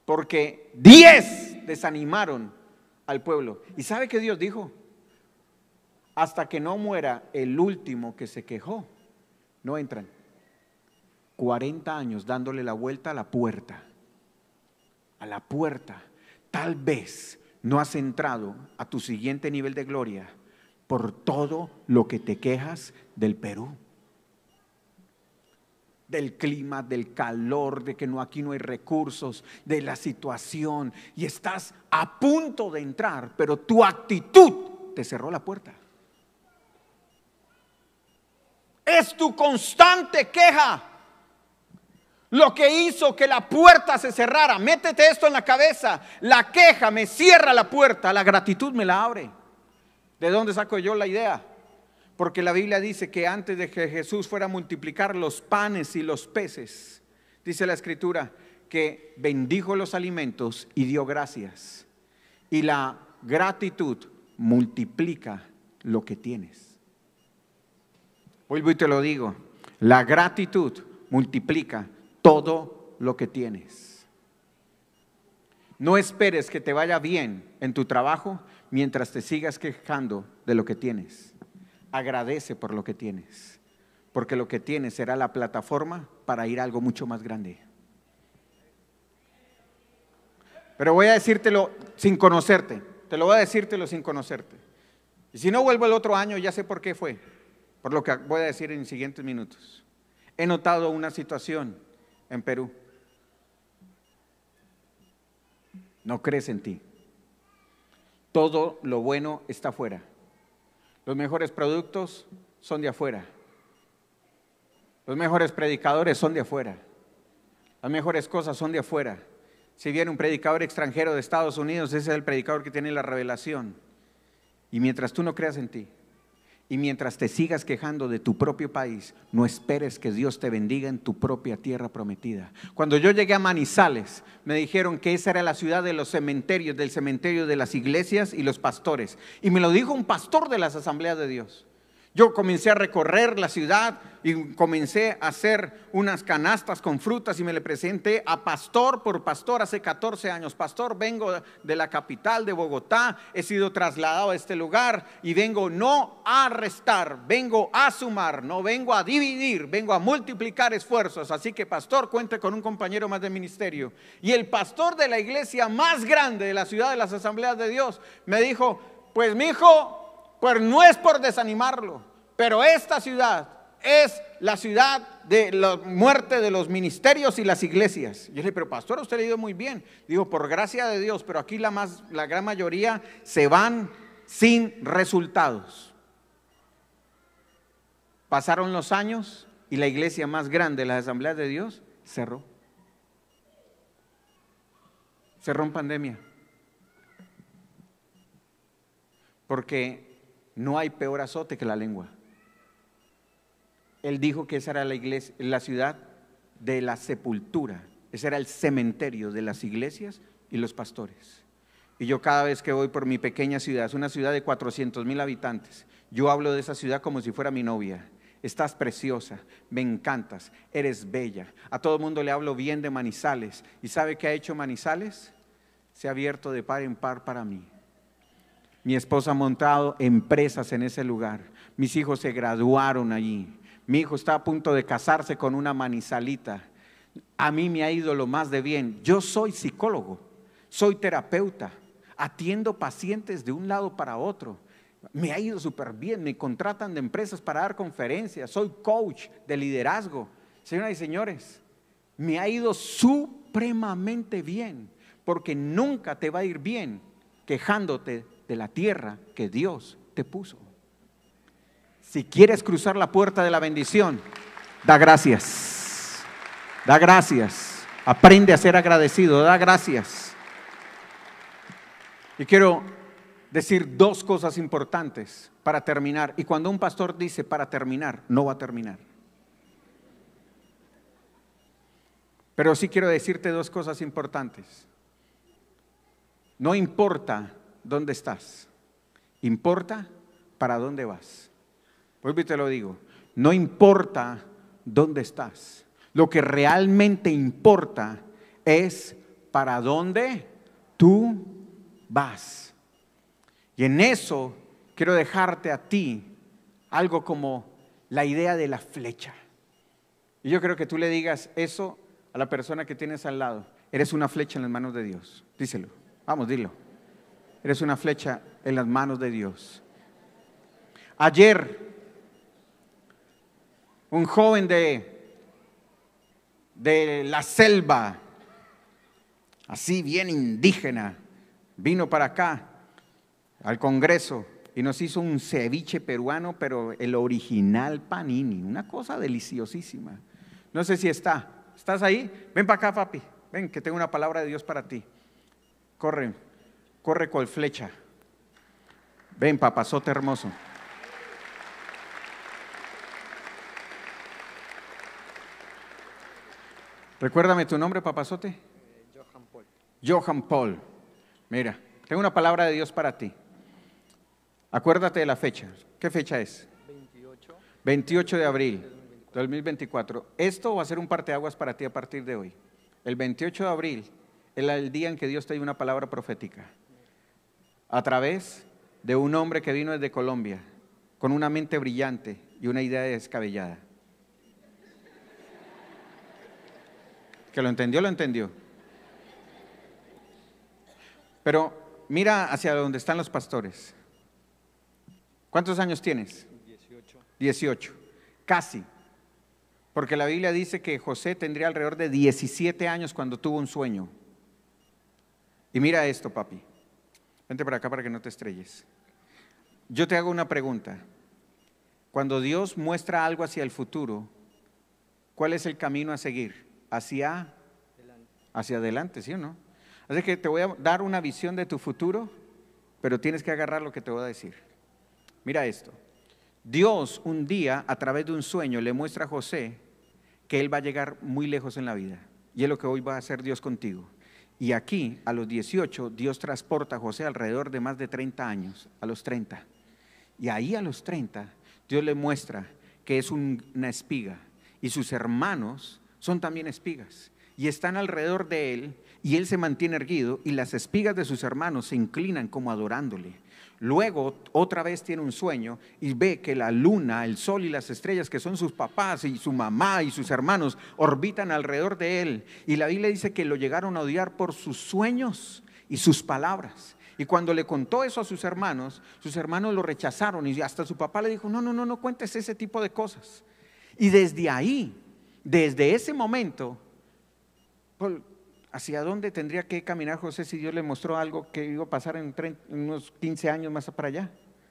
Porque diez desanimaron al pueblo. ¿Y sabe qué Dios dijo? hasta que no muera el último que se quejó, no entran. 40 años dándole la vuelta a la puerta, a la puerta. Tal vez no has entrado a tu siguiente nivel de gloria por todo lo que te quejas del Perú. Del clima, del calor, de que no, aquí no hay recursos, de la situación. Y estás a punto de entrar, pero tu actitud te cerró la puerta. Es tu constante queja lo que hizo que la puerta se cerrara. Métete esto en la cabeza. La queja me cierra la puerta, la gratitud me la abre. ¿De dónde saco yo la idea? Porque la Biblia dice que antes de que Jesús fuera a multiplicar los panes y los peces, dice la escritura, que bendijo los alimentos y dio gracias. Y la gratitud multiplica lo que tienes. Vuelvo y te lo digo, la gratitud multiplica todo lo que tienes. No esperes que te vaya bien en tu trabajo mientras te sigas quejando de lo que tienes. Agradece por lo que tienes, porque lo que tienes será la plataforma para ir a algo mucho más grande. Pero voy a decírtelo sin conocerte, te lo voy a decírtelo sin conocerte. Y si no vuelvo el otro año, ya sé por qué fue por lo que voy a decir en siguientes minutos. He notado una situación en Perú. No crees en ti. Todo lo bueno está afuera. Los mejores productos son de afuera. Los mejores predicadores son de afuera. Las mejores cosas son de afuera. Si viene un predicador extranjero de Estados Unidos, ese es el predicador que tiene la revelación. Y mientras tú no creas en ti, y mientras te sigas quejando de tu propio país, no esperes que Dios te bendiga en tu propia tierra prometida. Cuando yo llegué a Manizales, me dijeron que esa era la ciudad de los cementerios, del cementerio de las iglesias y los pastores. Y me lo dijo un pastor de las asambleas de Dios. Yo comencé a recorrer la ciudad y comencé a hacer unas canastas con frutas y me le presenté a pastor por pastor hace 14 años. Pastor, vengo de la capital de Bogotá, he sido trasladado a este lugar y vengo no a restar, vengo a sumar, no vengo a dividir, vengo a multiplicar esfuerzos. Así que pastor, cuente con un compañero más de ministerio. Y el pastor de la iglesia más grande de la ciudad de las asambleas de Dios me dijo, pues mi hijo, pues no es por desanimarlo, pero esta ciudad es la ciudad de la muerte de los ministerios y las iglesias. Yo le dije, pero pastor, usted le ha ido muy bien. Digo, por gracia de Dios, pero aquí la, más, la gran mayoría se van sin resultados. Pasaron los años y la iglesia más grande, la Asamblea de Dios, cerró. Cerró en pandemia. Porque no hay peor azote que la lengua. Él dijo que esa era la, iglesia, la ciudad de la sepultura, ese era el cementerio de las iglesias y los pastores. Y yo cada vez que voy por mi pequeña ciudad, es una ciudad de 400 mil habitantes, yo hablo de esa ciudad como si fuera mi novia. Estás preciosa, me encantas, eres bella. A todo el mundo le hablo bien de Manizales. ¿Y sabe qué ha hecho Manizales? Se ha abierto de par en par para mí. Mi esposa ha montado empresas en ese lugar. Mis hijos se graduaron allí. Mi hijo está a punto de casarse con una manizalita. A mí me ha ido lo más de bien. Yo soy psicólogo, soy terapeuta, atiendo pacientes de un lado para otro. Me ha ido súper bien, me contratan de empresas para dar conferencias, soy coach de liderazgo. Señoras y señores, me ha ido supremamente bien, porque nunca te va a ir bien quejándote de la tierra que Dios te puso. Si quieres cruzar la puerta de la bendición, da gracias. Da gracias. Aprende a ser agradecido. Da gracias. Y quiero decir dos cosas importantes para terminar. Y cuando un pastor dice para terminar, no va a terminar. Pero sí quiero decirte dos cosas importantes. No importa dónde estás, importa para dónde vas. Vuelvo pues te lo digo, no importa dónde estás, lo que realmente importa es para dónde tú vas. Y en eso quiero dejarte a ti algo como la idea de la flecha. Y yo creo que tú le digas eso a la persona que tienes al lado. Eres una flecha en las manos de Dios. Díselo. Vamos, dilo. Eres una flecha en las manos de Dios. Ayer, un joven de, la selva, así bien indígena, vino para acá, al Congreso, y nos hizo un ceviche peruano, pero el original panini, una cosa deliciosísima. No sé si está. ¿Estás ahí? Ven para acá, papi. Ven, que tengo una palabra de Dios para ti. Corre corre con flecha. Ven, papazote hermoso. Recuérdame tu nombre, papazote. Johan Paul. Johan Paul. Mira, tengo una palabra de Dios para ti. Acuérdate de la fecha. ¿Qué fecha es? 28. de abril 2024. 2024. Esto va a ser un parteaguas para ti a partir de hoy. El 28 de abril es el día en que Dios te dio una palabra profética a través de un hombre que vino desde Colombia con una mente brillante y una idea descabellada. Que lo entendió, lo entendió. Pero mira hacia donde están los pastores. ¿Cuántos años tienes? 18. 18. Casi. Porque la Biblia dice que José tendría alrededor de 17 años cuando tuvo un sueño. Y mira esto, papi. Vente para acá para que no te estrelles. Yo te hago una pregunta. Cuando Dios muestra algo hacia el futuro, ¿cuál es el camino a seguir? Hacia hacia adelante, ¿sí o no? Así que te voy a dar una visión de tu futuro, pero tienes que agarrar lo que te voy a decir. Mira esto. Dios un día, a través de un sueño, le muestra a José que él va a llegar muy lejos en la vida. Y es lo que hoy va a hacer Dios contigo. Y aquí, a los 18, Dios transporta a José alrededor de más de 30 años, a los 30. Y ahí a los 30, Dios le muestra que es una espiga y sus hermanos son también espigas y están alrededor de él y él se mantiene erguido y las espigas de sus hermanos se inclinan como adorándole. Luego otra vez tiene un sueño y ve que la luna, el sol y las estrellas que son sus papás y su mamá y sus hermanos orbitan alrededor de él. Y la Biblia dice que lo llegaron a odiar por sus sueños y sus palabras. Y cuando le contó eso a sus hermanos, sus hermanos lo rechazaron y hasta su papá le dijo, no, no, no, no cuentes ese tipo de cosas. Y desde ahí, desde ese momento, hacia dónde tendría que caminar José si Dios le mostró algo que iba a pasar en, unos 15 años más para allá.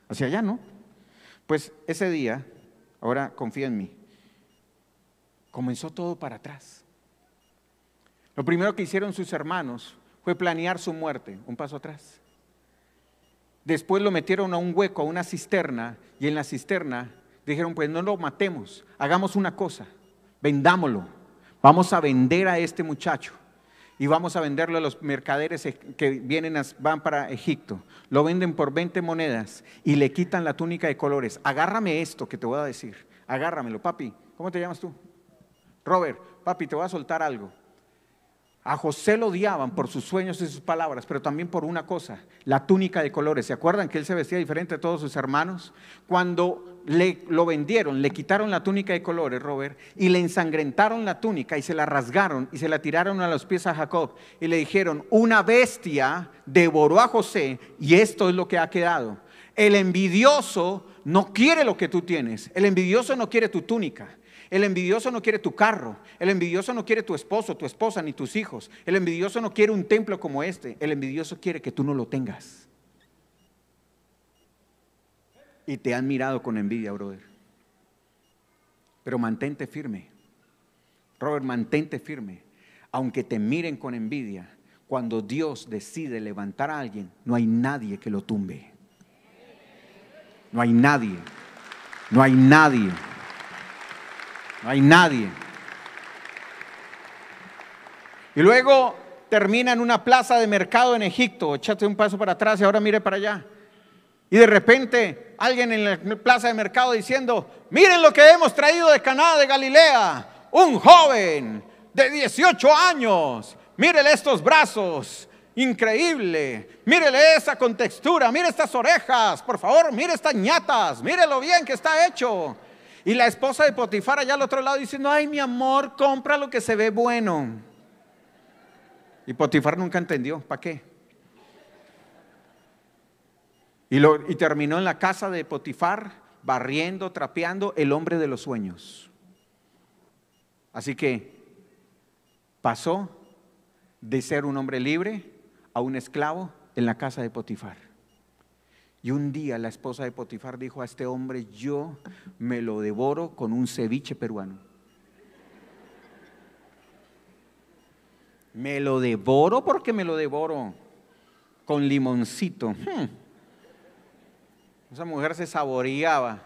Hacia allá, ¿no? Pues ese día, ahora confía en mí, comenzó todo para atrás. Lo primero que hicieron sus hermanos fue planear su muerte, un paso atrás. Después lo metieron a un hueco, a una cisterna, y en la cisterna dijeron, pues no lo matemos, hagamos una cosa, vendámoslo, vamos a vender a este muchacho y vamos a venderlo a los mercaderes e- que vienen a, van para Egipto. Lo venden por 20 monedas y le quitan la túnica de colores. Agárrame esto que te voy a decir. Agárramelo, papi. ¿Cómo te llamas tú? Robert, papi, te voy a soltar algo. A José lo odiaban por sus sueños y sus palabras, pero también por una cosa, la túnica de colores. ¿Se acuerdan que él se vestía diferente a todos sus hermanos? Cuando le, lo vendieron, le quitaron la túnica de colores, Robert, y le ensangrentaron la túnica y se la rasgaron y se la tiraron a los pies a Jacob y le dijeron, una bestia devoró a José y esto es lo que ha quedado. El envidioso no quiere lo que tú tienes, el envidioso no quiere tu túnica. El envidioso no quiere tu carro, el envidioso no quiere tu esposo, tu esposa, ni tus hijos. El envidioso no quiere un templo como este, el envidioso quiere que tú no lo tengas. Y te han mirado con envidia, brother. Pero mantente firme. Robert, mantente firme. Aunque te miren con envidia, cuando Dios decide levantar a alguien, no hay nadie que lo tumbe. No hay nadie. No hay nadie. No hay nadie. Y luego termina en una plaza de mercado en Egipto. Échate un paso para atrás y ahora mire para allá. Y de repente alguien en la plaza de mercado diciendo, miren lo que hemos traído de Canadá, de Galilea, un joven de 18 años, mírele estos brazos, increíble, mírele esa contextura, mire estas orejas, por favor, mire estas ñatas, lo bien que está hecho. Y la esposa de Potifar allá al otro lado diciendo, ay mi amor, compra lo que se ve bueno. Y Potifar nunca entendió, ¿para qué? Y, y terminó en la casa de Potifar, barriendo, trapeando, el hombre de los sueños. Así que pasó de ser un hombre libre a un esclavo en la casa de Potifar. Y un día la esposa de Potifar dijo a este hombre, yo me lo devoro con un ceviche peruano. Me lo devoro porque me lo devoro con limoncito. Hmm. Esa mujer se saboreaba.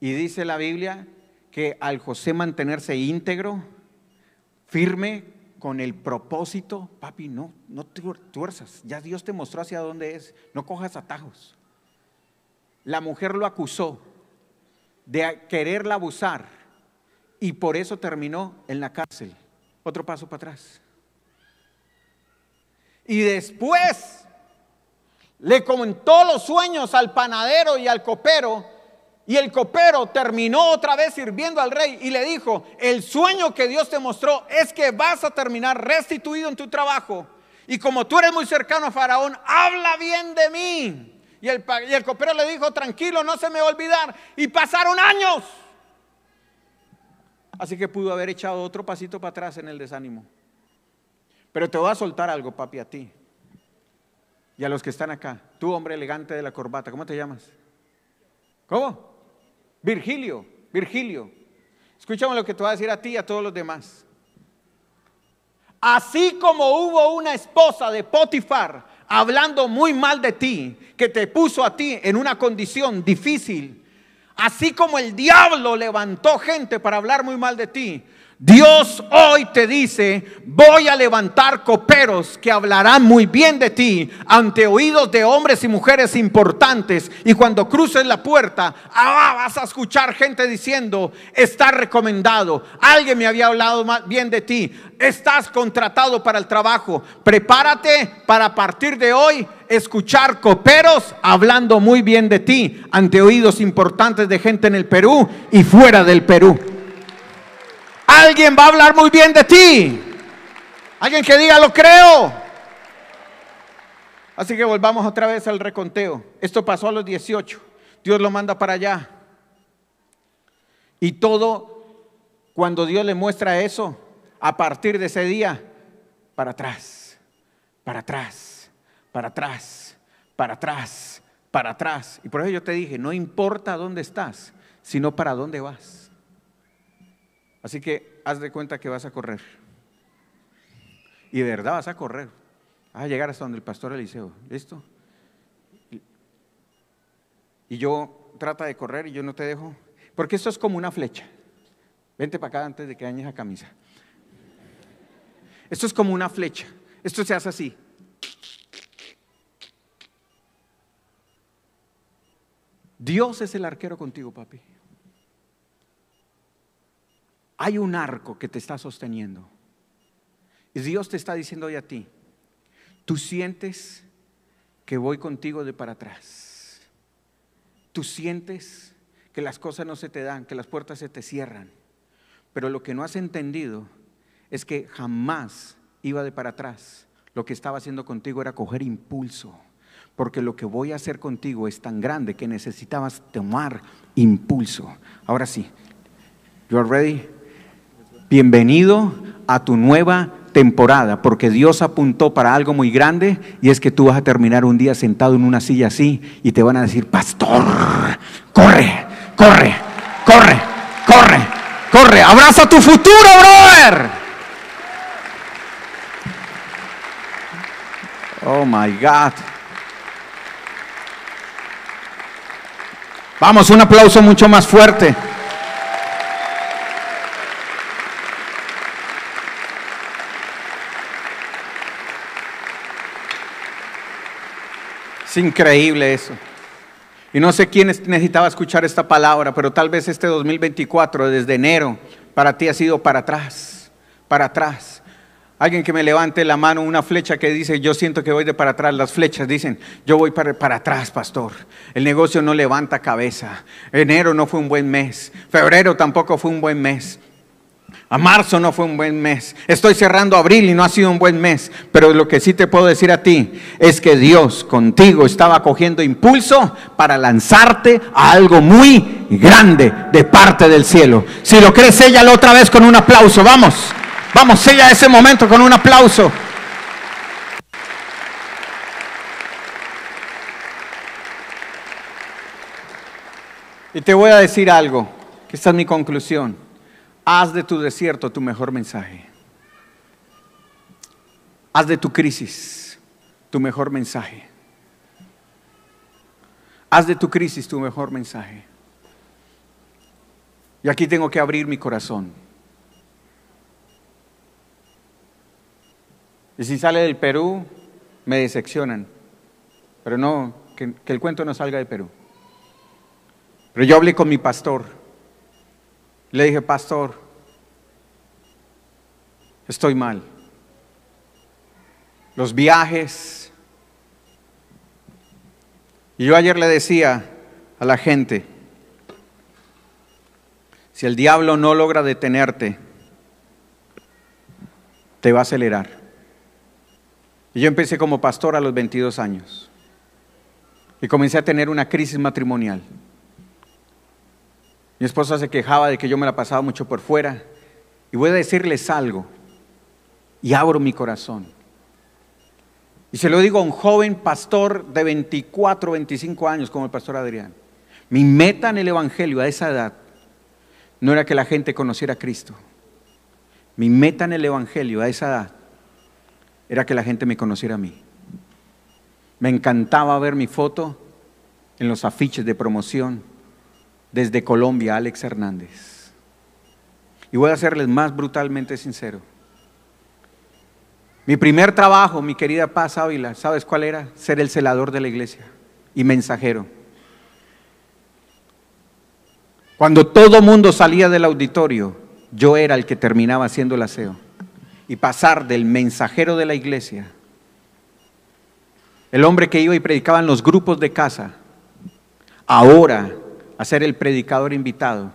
Y dice la Biblia que al José mantenerse íntegro, firme, con el propósito, papi, no, no tuerzas, ya Dios te mostró hacia dónde es, no cojas atajos. La mujer lo acusó de quererla abusar y por eso terminó en la cárcel. Otro paso para atrás. Y después le comentó los sueños al panadero y al copero y el copero terminó otra vez sirviendo al rey y le dijo, el sueño que Dios te mostró es que vas a terminar restituido en tu trabajo. Y como tú eres muy cercano a Faraón, habla bien de mí. Y el, copero le dijo, tranquilo, no se me va a olvidar. Y pasaron años. Así que pudo haber echado otro pasito para atrás en el desánimo. Pero te voy a soltar algo, papi, a ti. Y a los que están acá. Tú, hombre elegante de la corbata, ¿cómo te llamas? ¿Cómo? Virgilio, Virgilio, escúchame lo que te voy a decir a ti y a todos los demás. Así como hubo una esposa de Potifar hablando muy mal de ti, que te puso a ti en una condición difícil, así como el diablo levantó gente para hablar muy mal de ti, Dios hoy te dice, voy a levantar coperos que hablarán muy bien de ti ante oídos de hombres y mujeres importantes. Y cuando cruces la puerta, vas a escuchar gente diciendo, está recomendado, alguien me había hablado bien de ti, estás contratado para el trabajo. Prepárate para a partir de hoy escuchar coperos hablando muy bien de ti ante oídos importantes de gente en el Perú y fuera del Perú. Alguien va a hablar muy bien de ti. Alguien que diga, lo creo. Así que volvamos otra vez al reconteo. Esto pasó a los 18. Dios lo manda para allá. Y todo, cuando Dios le muestra eso, a partir de ese día, para atrás, para atrás, para atrás, para atrás, para atrás. Y por eso yo te dije, no importa dónde estás, sino para dónde vas. Así que haz de cuenta que vas a correr. Y de verdad vas a correr. Vas a llegar hasta donde el pastor Eliseo. ¿Listo? Y yo trata de correr y yo no te dejo. Porque esto es como una flecha. Vente para acá antes de que dañes la camisa. Esto es como una flecha. Esto se hace así. Dios es el arquero contigo, papi hay un arco que te está sosteniendo. Y Dios te está diciendo hoy a ti, tú sientes que voy contigo de para atrás. Tú sientes que las cosas no se te dan, que las puertas se te cierran. Pero lo que no has entendido es que jamás iba de para atrás. Lo que estaba haciendo contigo era coger impulso. Porque lo que voy a hacer contigo es tan grande que necesitabas tomar impulso. Ahora sí. You are ready? bienvenido a tu nueva temporada, porque Dios apuntó para algo muy grande y es que tú vas a terminar un día sentado en una silla así y te van a decir, pastor, corre, corre, corre, corre, corre, abraza tu futuro, brother. Oh, my God. Vamos, un aplauso mucho más fuerte. Es increíble eso. Y no sé quién necesitaba escuchar esta palabra, pero tal vez este 2024, desde enero, para ti ha sido para atrás, para atrás. Alguien que me levante la mano, una flecha que dice, yo siento que voy de para atrás. Las flechas dicen, yo voy para, para, atrás, pastor. El negocio no levanta cabeza. Enero no fue un buen mes. Febrero tampoco fue un buen mes. A marzo no fue un buen mes. Estoy cerrando abril y no ha sido un buen mes. Pero lo que sí te puedo decir a ti es que Dios contigo estaba cogiendo impulso para lanzarte a algo muy grande de parte del cielo. Si lo crees, la otra vez con un aplauso. Vamos, vamos, sella ese momento con un aplauso. Y te voy a decir algo, que esta es mi conclusión. Haz de tu desierto tu mejor mensaje. Haz de tu crisis tu mejor mensaje. Haz de tu crisis tu mejor mensaje. Y aquí tengo que abrir mi corazón. Y si sale del Perú, me decepcionan. Pero no, que, el cuento no salga de Perú. Pero yo hablé con mi pastor le dije, pastor, estoy mal. Los viajes. Y yo ayer le decía a la gente, si el diablo no logra detenerte, te va a acelerar. Y yo empecé como pastor a los 22 años. Y comencé a tener una crisis matrimonial. Mi esposa se quejaba de que yo me la pasaba mucho por fuera. Y voy a decirles algo. Y abro mi corazón. Y se lo digo a un joven pastor de 24, 25 años como el pastor Adrián. Mi meta en el Evangelio a esa edad no era que la gente conociera a Cristo. Mi meta en el Evangelio a esa edad era que la gente me conociera a mí. Me encantaba ver mi foto en los afiches de promoción desde Colombia, Alex Hernández. Y voy a serles más brutalmente sincero. Mi primer trabajo, mi querida Paz Ávila, ¿sabes cuál era? Ser el celador de la iglesia y mensajero. Cuando todo mundo salía del auditorio, yo era el que terminaba haciendo el aseo. Y pasar del mensajero de la iglesia, el hombre que iba y predicaba en los grupos de casa, ahora a ser el predicador invitado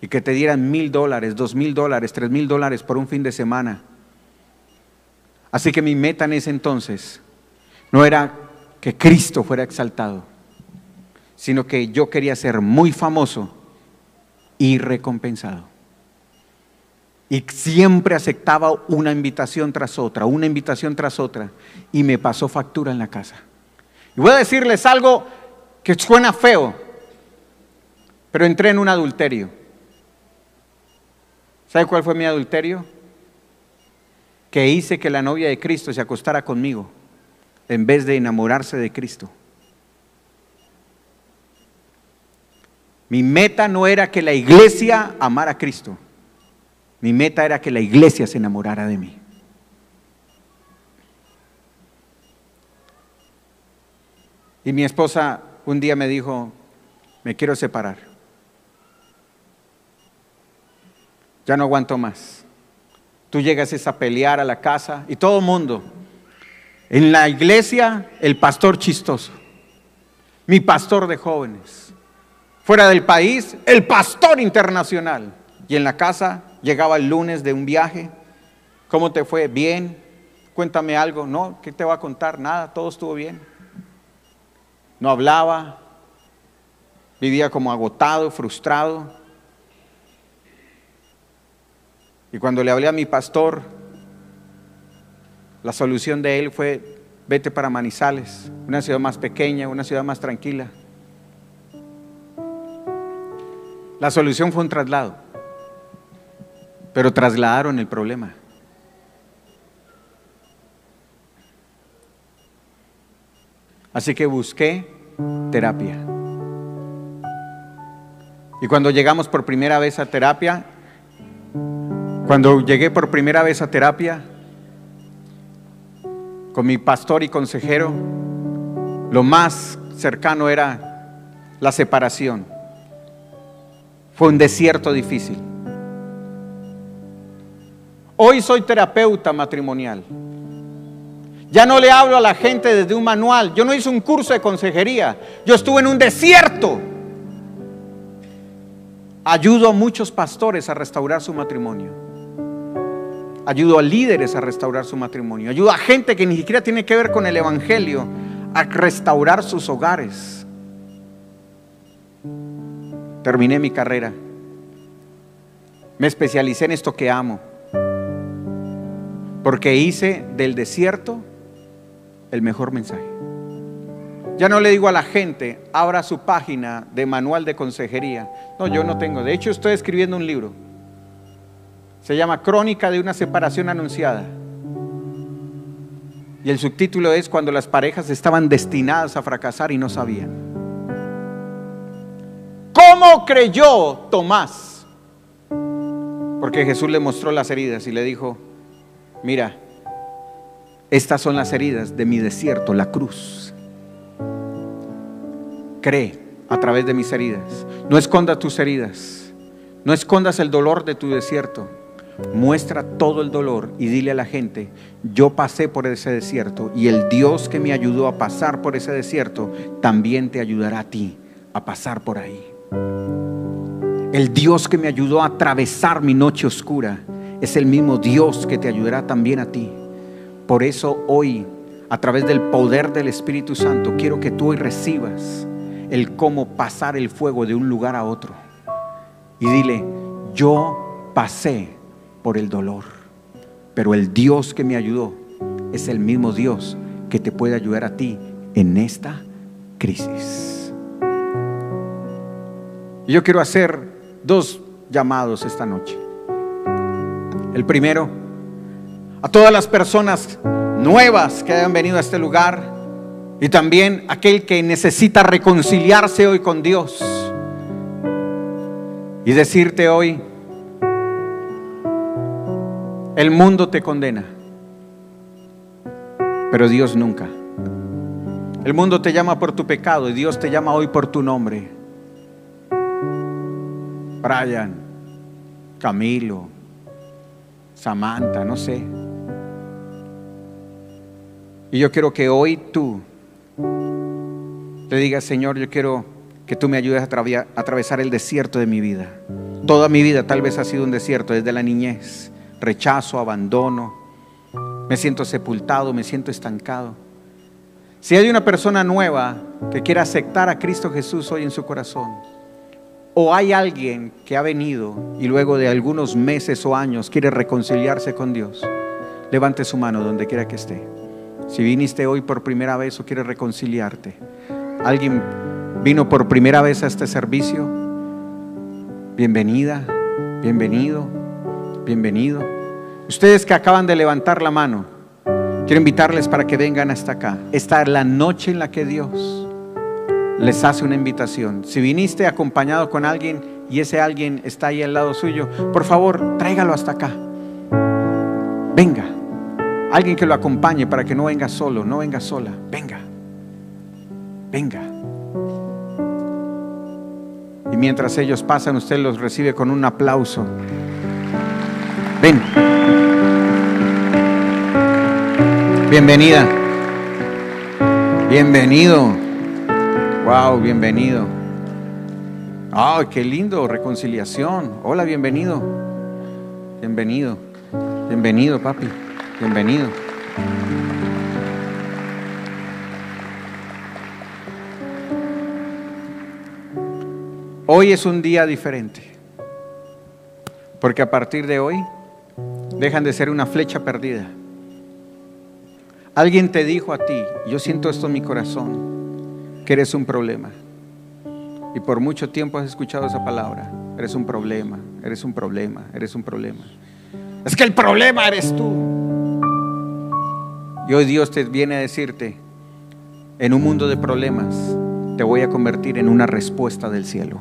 y que te dieran mil dólares, dos mil dólares, tres mil dólares por un fin de semana. Así que mi meta en ese entonces no era que Cristo fuera exaltado, sino que yo quería ser muy famoso y recompensado. Y siempre aceptaba una invitación tras otra, una invitación tras otra, y me pasó factura en la casa. Y voy a decirles algo que suena feo, pero entré en un adulterio. ¿Sabe cuál fue mi adulterio? Que hice que la novia de Cristo se acostara conmigo en vez de enamorarse de Cristo. Mi meta no era que la iglesia amara a Cristo. Mi meta era que la iglesia se enamorara de mí. Y mi esposa un día me dijo, me quiero separar. ya no aguanto más. Tú llegas a a pelear a la casa y todo el mundo. En la iglesia, el pastor chistoso. Mi pastor de jóvenes. Fuera del país, el pastor internacional. Y en la casa, llegaba el lunes de un viaje. ¿Cómo te fue? Bien. Cuéntame algo. No, ¿qué te va a contar? Nada, todo estuvo bien. No hablaba. Vivía como agotado, frustrado Y cuando le hablé a mi pastor, la solución de él fue, vete para Manizales, una ciudad más pequeña, una ciudad más tranquila. La solución fue un traslado, pero trasladaron el problema. Así que busqué terapia. Y cuando llegamos por primera vez a terapia, cuando llegué por primera vez a terapia con mi pastor y consejero, lo más cercano era la separación. Fue un desierto difícil. Hoy soy terapeuta matrimonial. Ya no le hablo a la gente desde un manual. Yo no hice un curso de consejería. Yo estuve en un desierto. Ayudo a muchos pastores a restaurar su matrimonio. Ayudo a líderes a restaurar su matrimonio. Ayudo a gente que ni siquiera tiene que ver con el Evangelio a restaurar sus hogares. Terminé mi carrera. Me especialicé en esto que amo. Porque hice del desierto el mejor mensaje. Ya no le digo a la gente, abra su página de manual de consejería. No, yo no tengo. De hecho, estoy escribiendo un libro se llama Crónica de una separación anunciada. Y el subtítulo es Cuando las parejas estaban destinadas a fracasar y no sabían. ¿Cómo creyó Tomás? Porque Jesús le mostró las heridas y le dijo, mira, estas son las heridas de mi desierto, la cruz. Cree a través de mis heridas. No escondas tus heridas. No escondas el dolor de tu desierto. Muestra todo el dolor y dile a la gente, yo pasé por ese desierto y el Dios que me ayudó a pasar por ese desierto también te ayudará a ti a pasar por ahí. El Dios que me ayudó a atravesar mi noche oscura es el mismo Dios que te ayudará también a ti. Por eso hoy, a través del poder del Espíritu Santo, quiero que tú hoy recibas el cómo pasar el fuego de un lugar a otro. Y dile, yo pasé por el dolor. Pero el Dios que me ayudó es el mismo Dios que te puede ayudar a ti en esta crisis. Yo quiero hacer dos llamados esta noche. El primero, a todas las personas nuevas que hayan venido a este lugar y también aquel que necesita reconciliarse hoy con Dios y decirte hoy, el mundo te condena, pero Dios nunca. El mundo te llama por tu pecado y Dios te llama hoy por tu nombre. Brian, Camilo, Samantha, no sé. Y yo quiero que hoy tú te digas, Señor, yo quiero que tú me ayudes a atravesar el desierto de mi vida. Toda mi vida tal vez ha sido un desierto desde la niñez rechazo, abandono, me siento sepultado, me siento estancado. Si hay una persona nueva que quiere aceptar a Cristo Jesús hoy en su corazón, o hay alguien que ha venido y luego de algunos meses o años quiere reconciliarse con Dios, levante su mano donde quiera que esté. Si viniste hoy por primera vez o quiere reconciliarte, alguien vino por primera vez a este servicio, bienvenida, bienvenido, bienvenido. Ustedes que acaban de levantar la mano, quiero invitarles para que vengan hasta acá. Esta es la noche en la que Dios les hace una invitación. Si viniste acompañado con alguien y ese alguien está ahí al lado suyo, por favor, tráigalo hasta acá. Venga. Alguien que lo acompañe para que no venga solo, no venga sola. Venga. Venga. Y mientras ellos pasan, usted los recibe con un aplauso. Ven. bienvenida. Bienvenido. Wow, bienvenido. Ay, qué lindo, reconciliación. Hola, bienvenido. Bienvenido. Bienvenido, papi. Bienvenido. Hoy es un día diferente, porque a partir de hoy dejan de ser una flecha perdida. Alguien te dijo a ti, yo siento esto en mi corazón, que eres un problema. Y por mucho tiempo has escuchado esa palabra. Eres un problema, eres un problema, eres un problema. Es que el problema eres tú. Y hoy Dios te viene a decirte, en un mundo de problemas, te voy a convertir en una respuesta del cielo.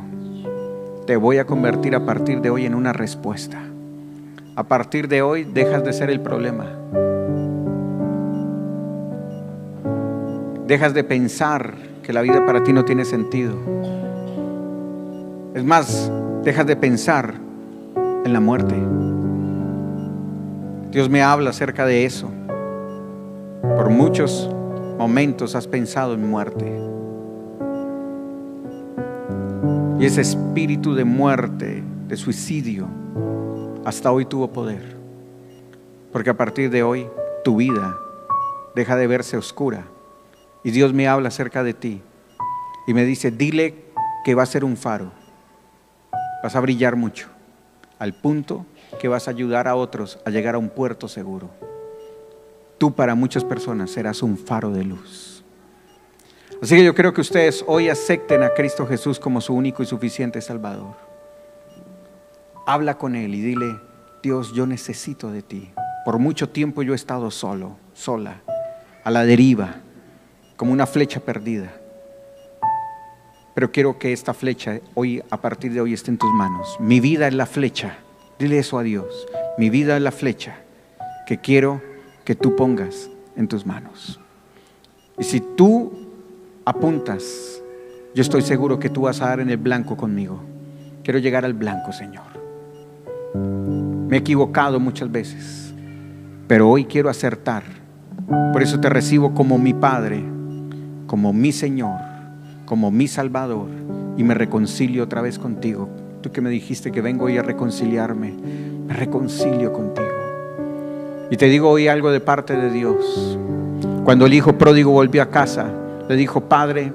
Te voy a convertir a partir de hoy en una respuesta. A partir de hoy dejas de ser el problema Dejas de pensar que la vida para ti no tiene sentido. Es más, dejas de pensar en la muerte. Dios me habla acerca de eso. Por muchos momentos has pensado en muerte. Y ese espíritu de muerte, de suicidio, hasta hoy tuvo poder. Porque a partir de hoy tu vida deja de verse oscura y Dios me habla acerca de ti y me dice, dile que va a ser un faro, vas a brillar mucho, al punto que vas a ayudar a otros a llegar a un puerto seguro. Tú para muchas personas serás un faro de luz. Así que yo creo que ustedes hoy acepten a Cristo Jesús como su único y suficiente Salvador. Habla con Él y dile, Dios, yo necesito de ti. Por mucho tiempo yo he estado solo, sola, a la deriva, como una flecha perdida. Pero quiero que esta flecha hoy, a partir de hoy, esté en tus manos. Mi vida es la flecha. Dile eso a Dios. Mi vida es la flecha que quiero que tú pongas en tus manos. Y si tú apuntas, yo estoy seguro que tú vas a dar en el blanco conmigo. Quiero llegar al blanco, Señor. Me he equivocado muchas veces, pero hoy quiero acertar. Por eso te recibo como mi Padre como mi Señor, como mi Salvador, y me reconcilio otra vez contigo. Tú que me dijiste que vengo hoy a reconciliarme, me reconcilio contigo. Y te digo hoy algo de parte de Dios. Cuando el hijo pródigo volvió a casa, le dijo, Padre,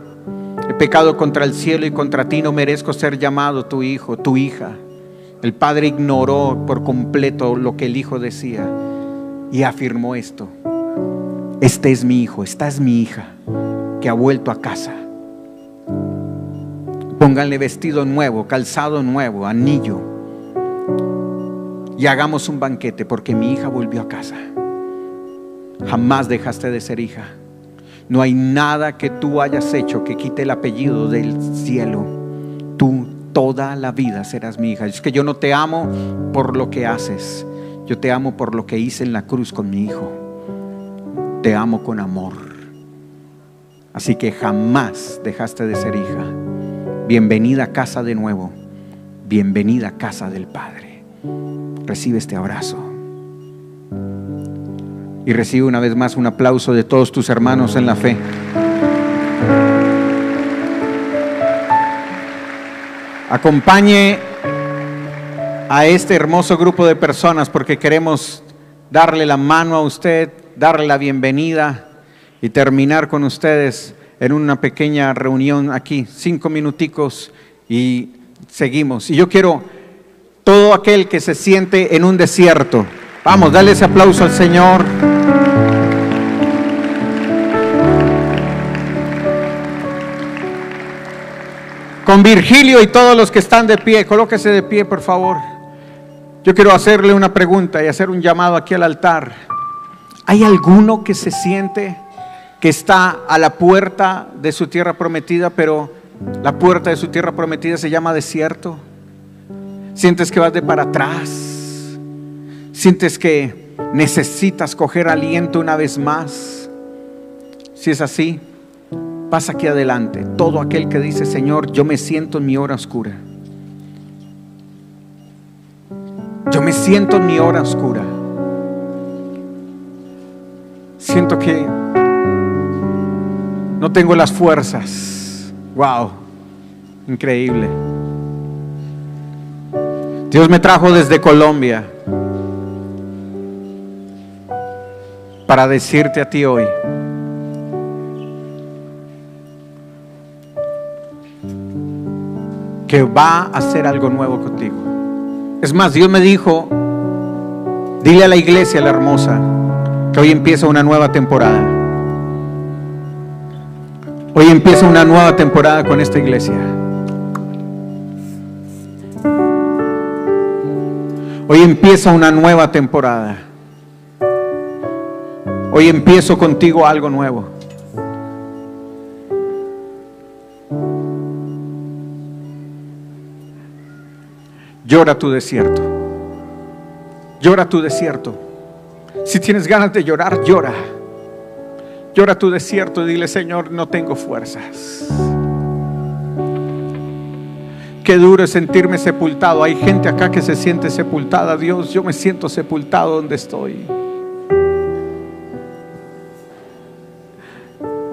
he pecado contra el cielo y contra ti, no merezco ser llamado tu hijo, tu hija. El padre ignoró por completo lo que el hijo decía y afirmó esto. Este es mi hijo, esta es mi hija que ha vuelto a casa. Pónganle vestido nuevo, calzado nuevo, anillo. Y hagamos un banquete porque mi hija volvió a casa. Jamás dejaste de ser hija. No hay nada que tú hayas hecho que quite el apellido del cielo. Tú toda la vida serás mi hija. Es que yo no te amo por lo que haces. Yo te amo por lo que hice en la cruz con mi hijo. Te amo con amor. Así que jamás dejaste de ser hija. Bienvenida a casa de nuevo. Bienvenida a casa del Padre. Recibe este abrazo. Y recibe una vez más un aplauso de todos tus hermanos en la fe. Acompañe a este hermoso grupo de personas porque queremos darle la mano a usted, darle la bienvenida y terminar con ustedes en una pequeña reunión aquí, cinco minuticos y seguimos. Y yo quiero todo aquel que se siente en un desierto. Vamos, dale ese aplauso al Señor. Con Virgilio y todos los que están de pie, colóquese de pie, por favor. Yo quiero hacerle una pregunta y hacer un llamado aquí al altar. ¿Hay alguno que se siente que está a la puerta de su tierra prometida, pero la puerta de su tierra prometida se llama desierto. Sientes que vas de para atrás. Sientes que necesitas coger aliento una vez más. Si es así, pasa aquí adelante. Todo aquel que dice, Señor, yo me siento en mi hora oscura. Yo me siento en mi hora oscura. Siento que no tengo las fuerzas. Wow, increíble. Dios me trajo desde Colombia para decirte a ti hoy. que va a hacer algo nuevo contigo. Es más, Dios me dijo, dile a la iglesia, la hermosa, que hoy empieza una nueva temporada. Hoy empieza una nueva temporada con esta iglesia. Hoy empieza una nueva temporada. Hoy empiezo contigo algo nuevo. Llora tu desierto. Llora tu desierto. Si tienes ganas de llorar, llora. Llora tu desierto y dile, Señor, no tengo fuerzas. Qué duro es sentirme sepultado. Hay gente acá que se siente sepultada. Dios, yo me siento sepultado donde estoy.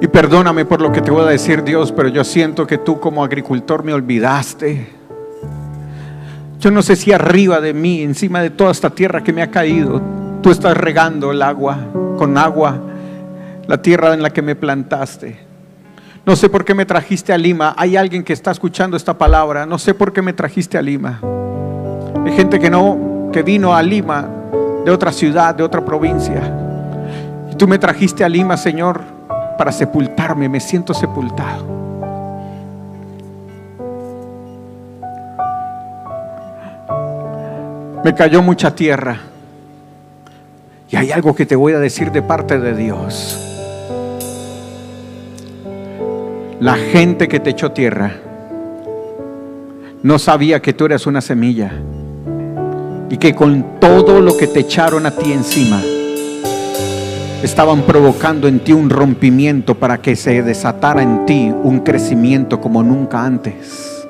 Y perdóname por lo que te voy a decir, Dios, pero yo siento que tú como agricultor me olvidaste. Yo no sé si arriba de mí, encima de toda esta tierra que me ha caído, tú estás regando el agua con agua la tierra en la que me plantaste. No sé por qué me trajiste a Lima. Hay alguien que está escuchando esta palabra. No sé por qué me trajiste a Lima. Hay gente que no, que vino a Lima de otra ciudad, de otra provincia. Y tú me trajiste a Lima, Señor, para sepultarme. Me siento sepultado. me cayó mucha tierra. Y hay algo que te voy a decir de parte de Dios. La gente que te echó tierra no sabía que tú eras una semilla y que con todo lo que te echaron a ti encima, estaban provocando en ti un rompimiento para que se desatara en ti un crecimiento como nunca antes.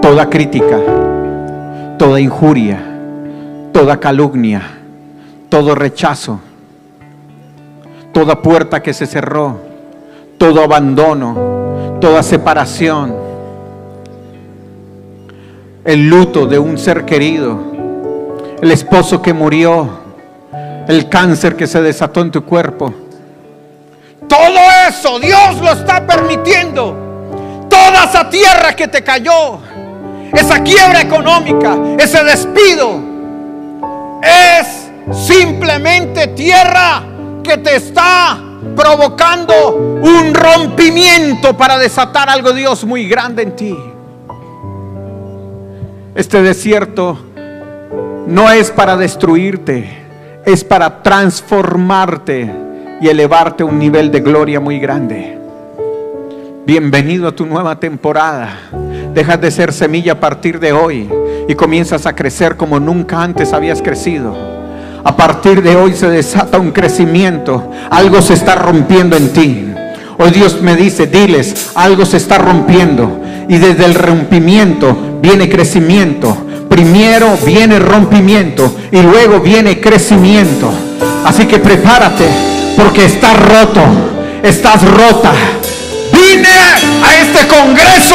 Toda crítica, toda injuria, toda calumnia, todo rechazo, toda puerta que se cerró, todo abandono, toda separación, el luto de un ser querido, el esposo que murió, el cáncer que se desató en tu cuerpo. Todo eso Dios lo está permitiendo. Toda esa tierra que te cayó, esa quiebra económica, ese despido, es simplemente tierra que te está provocando un rompimiento para desatar algo Dios muy grande en ti. Este desierto no es para destruirte, es para transformarte y elevarte a un nivel de gloria muy grande. Bienvenido a tu nueva temporada. Dejas de ser semilla a partir de hoy y comienzas a crecer como nunca antes habías crecido. A partir de hoy se desata un crecimiento. Algo se está rompiendo en ti. Hoy Dios me dice, diles, algo se está rompiendo. Y desde el rompimiento viene crecimiento. Primero viene rompimiento y luego viene crecimiento. Así que prepárate porque estás roto, estás rota. Vine a este congreso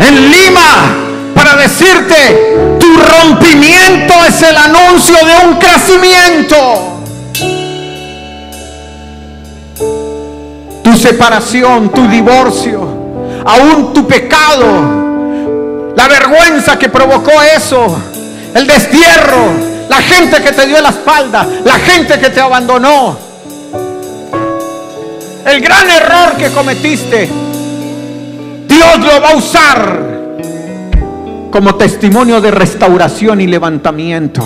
en Lima para decirte, tu rompimiento es el anuncio de un crecimiento. Tu separación, tu divorcio, aún tu pecado, la vergüenza que provocó eso, el destierro, la gente que te dio la espalda, la gente que te abandonó, el gran error que cometiste, Dios lo va a usar como testimonio de restauración y levantamiento.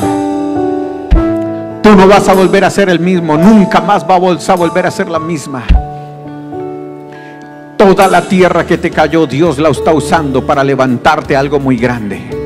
Tú no vas a volver a ser el mismo, nunca más vas a volver a ser la misma. Toda la tierra que te cayó, Dios la está usando para levantarte algo muy grande.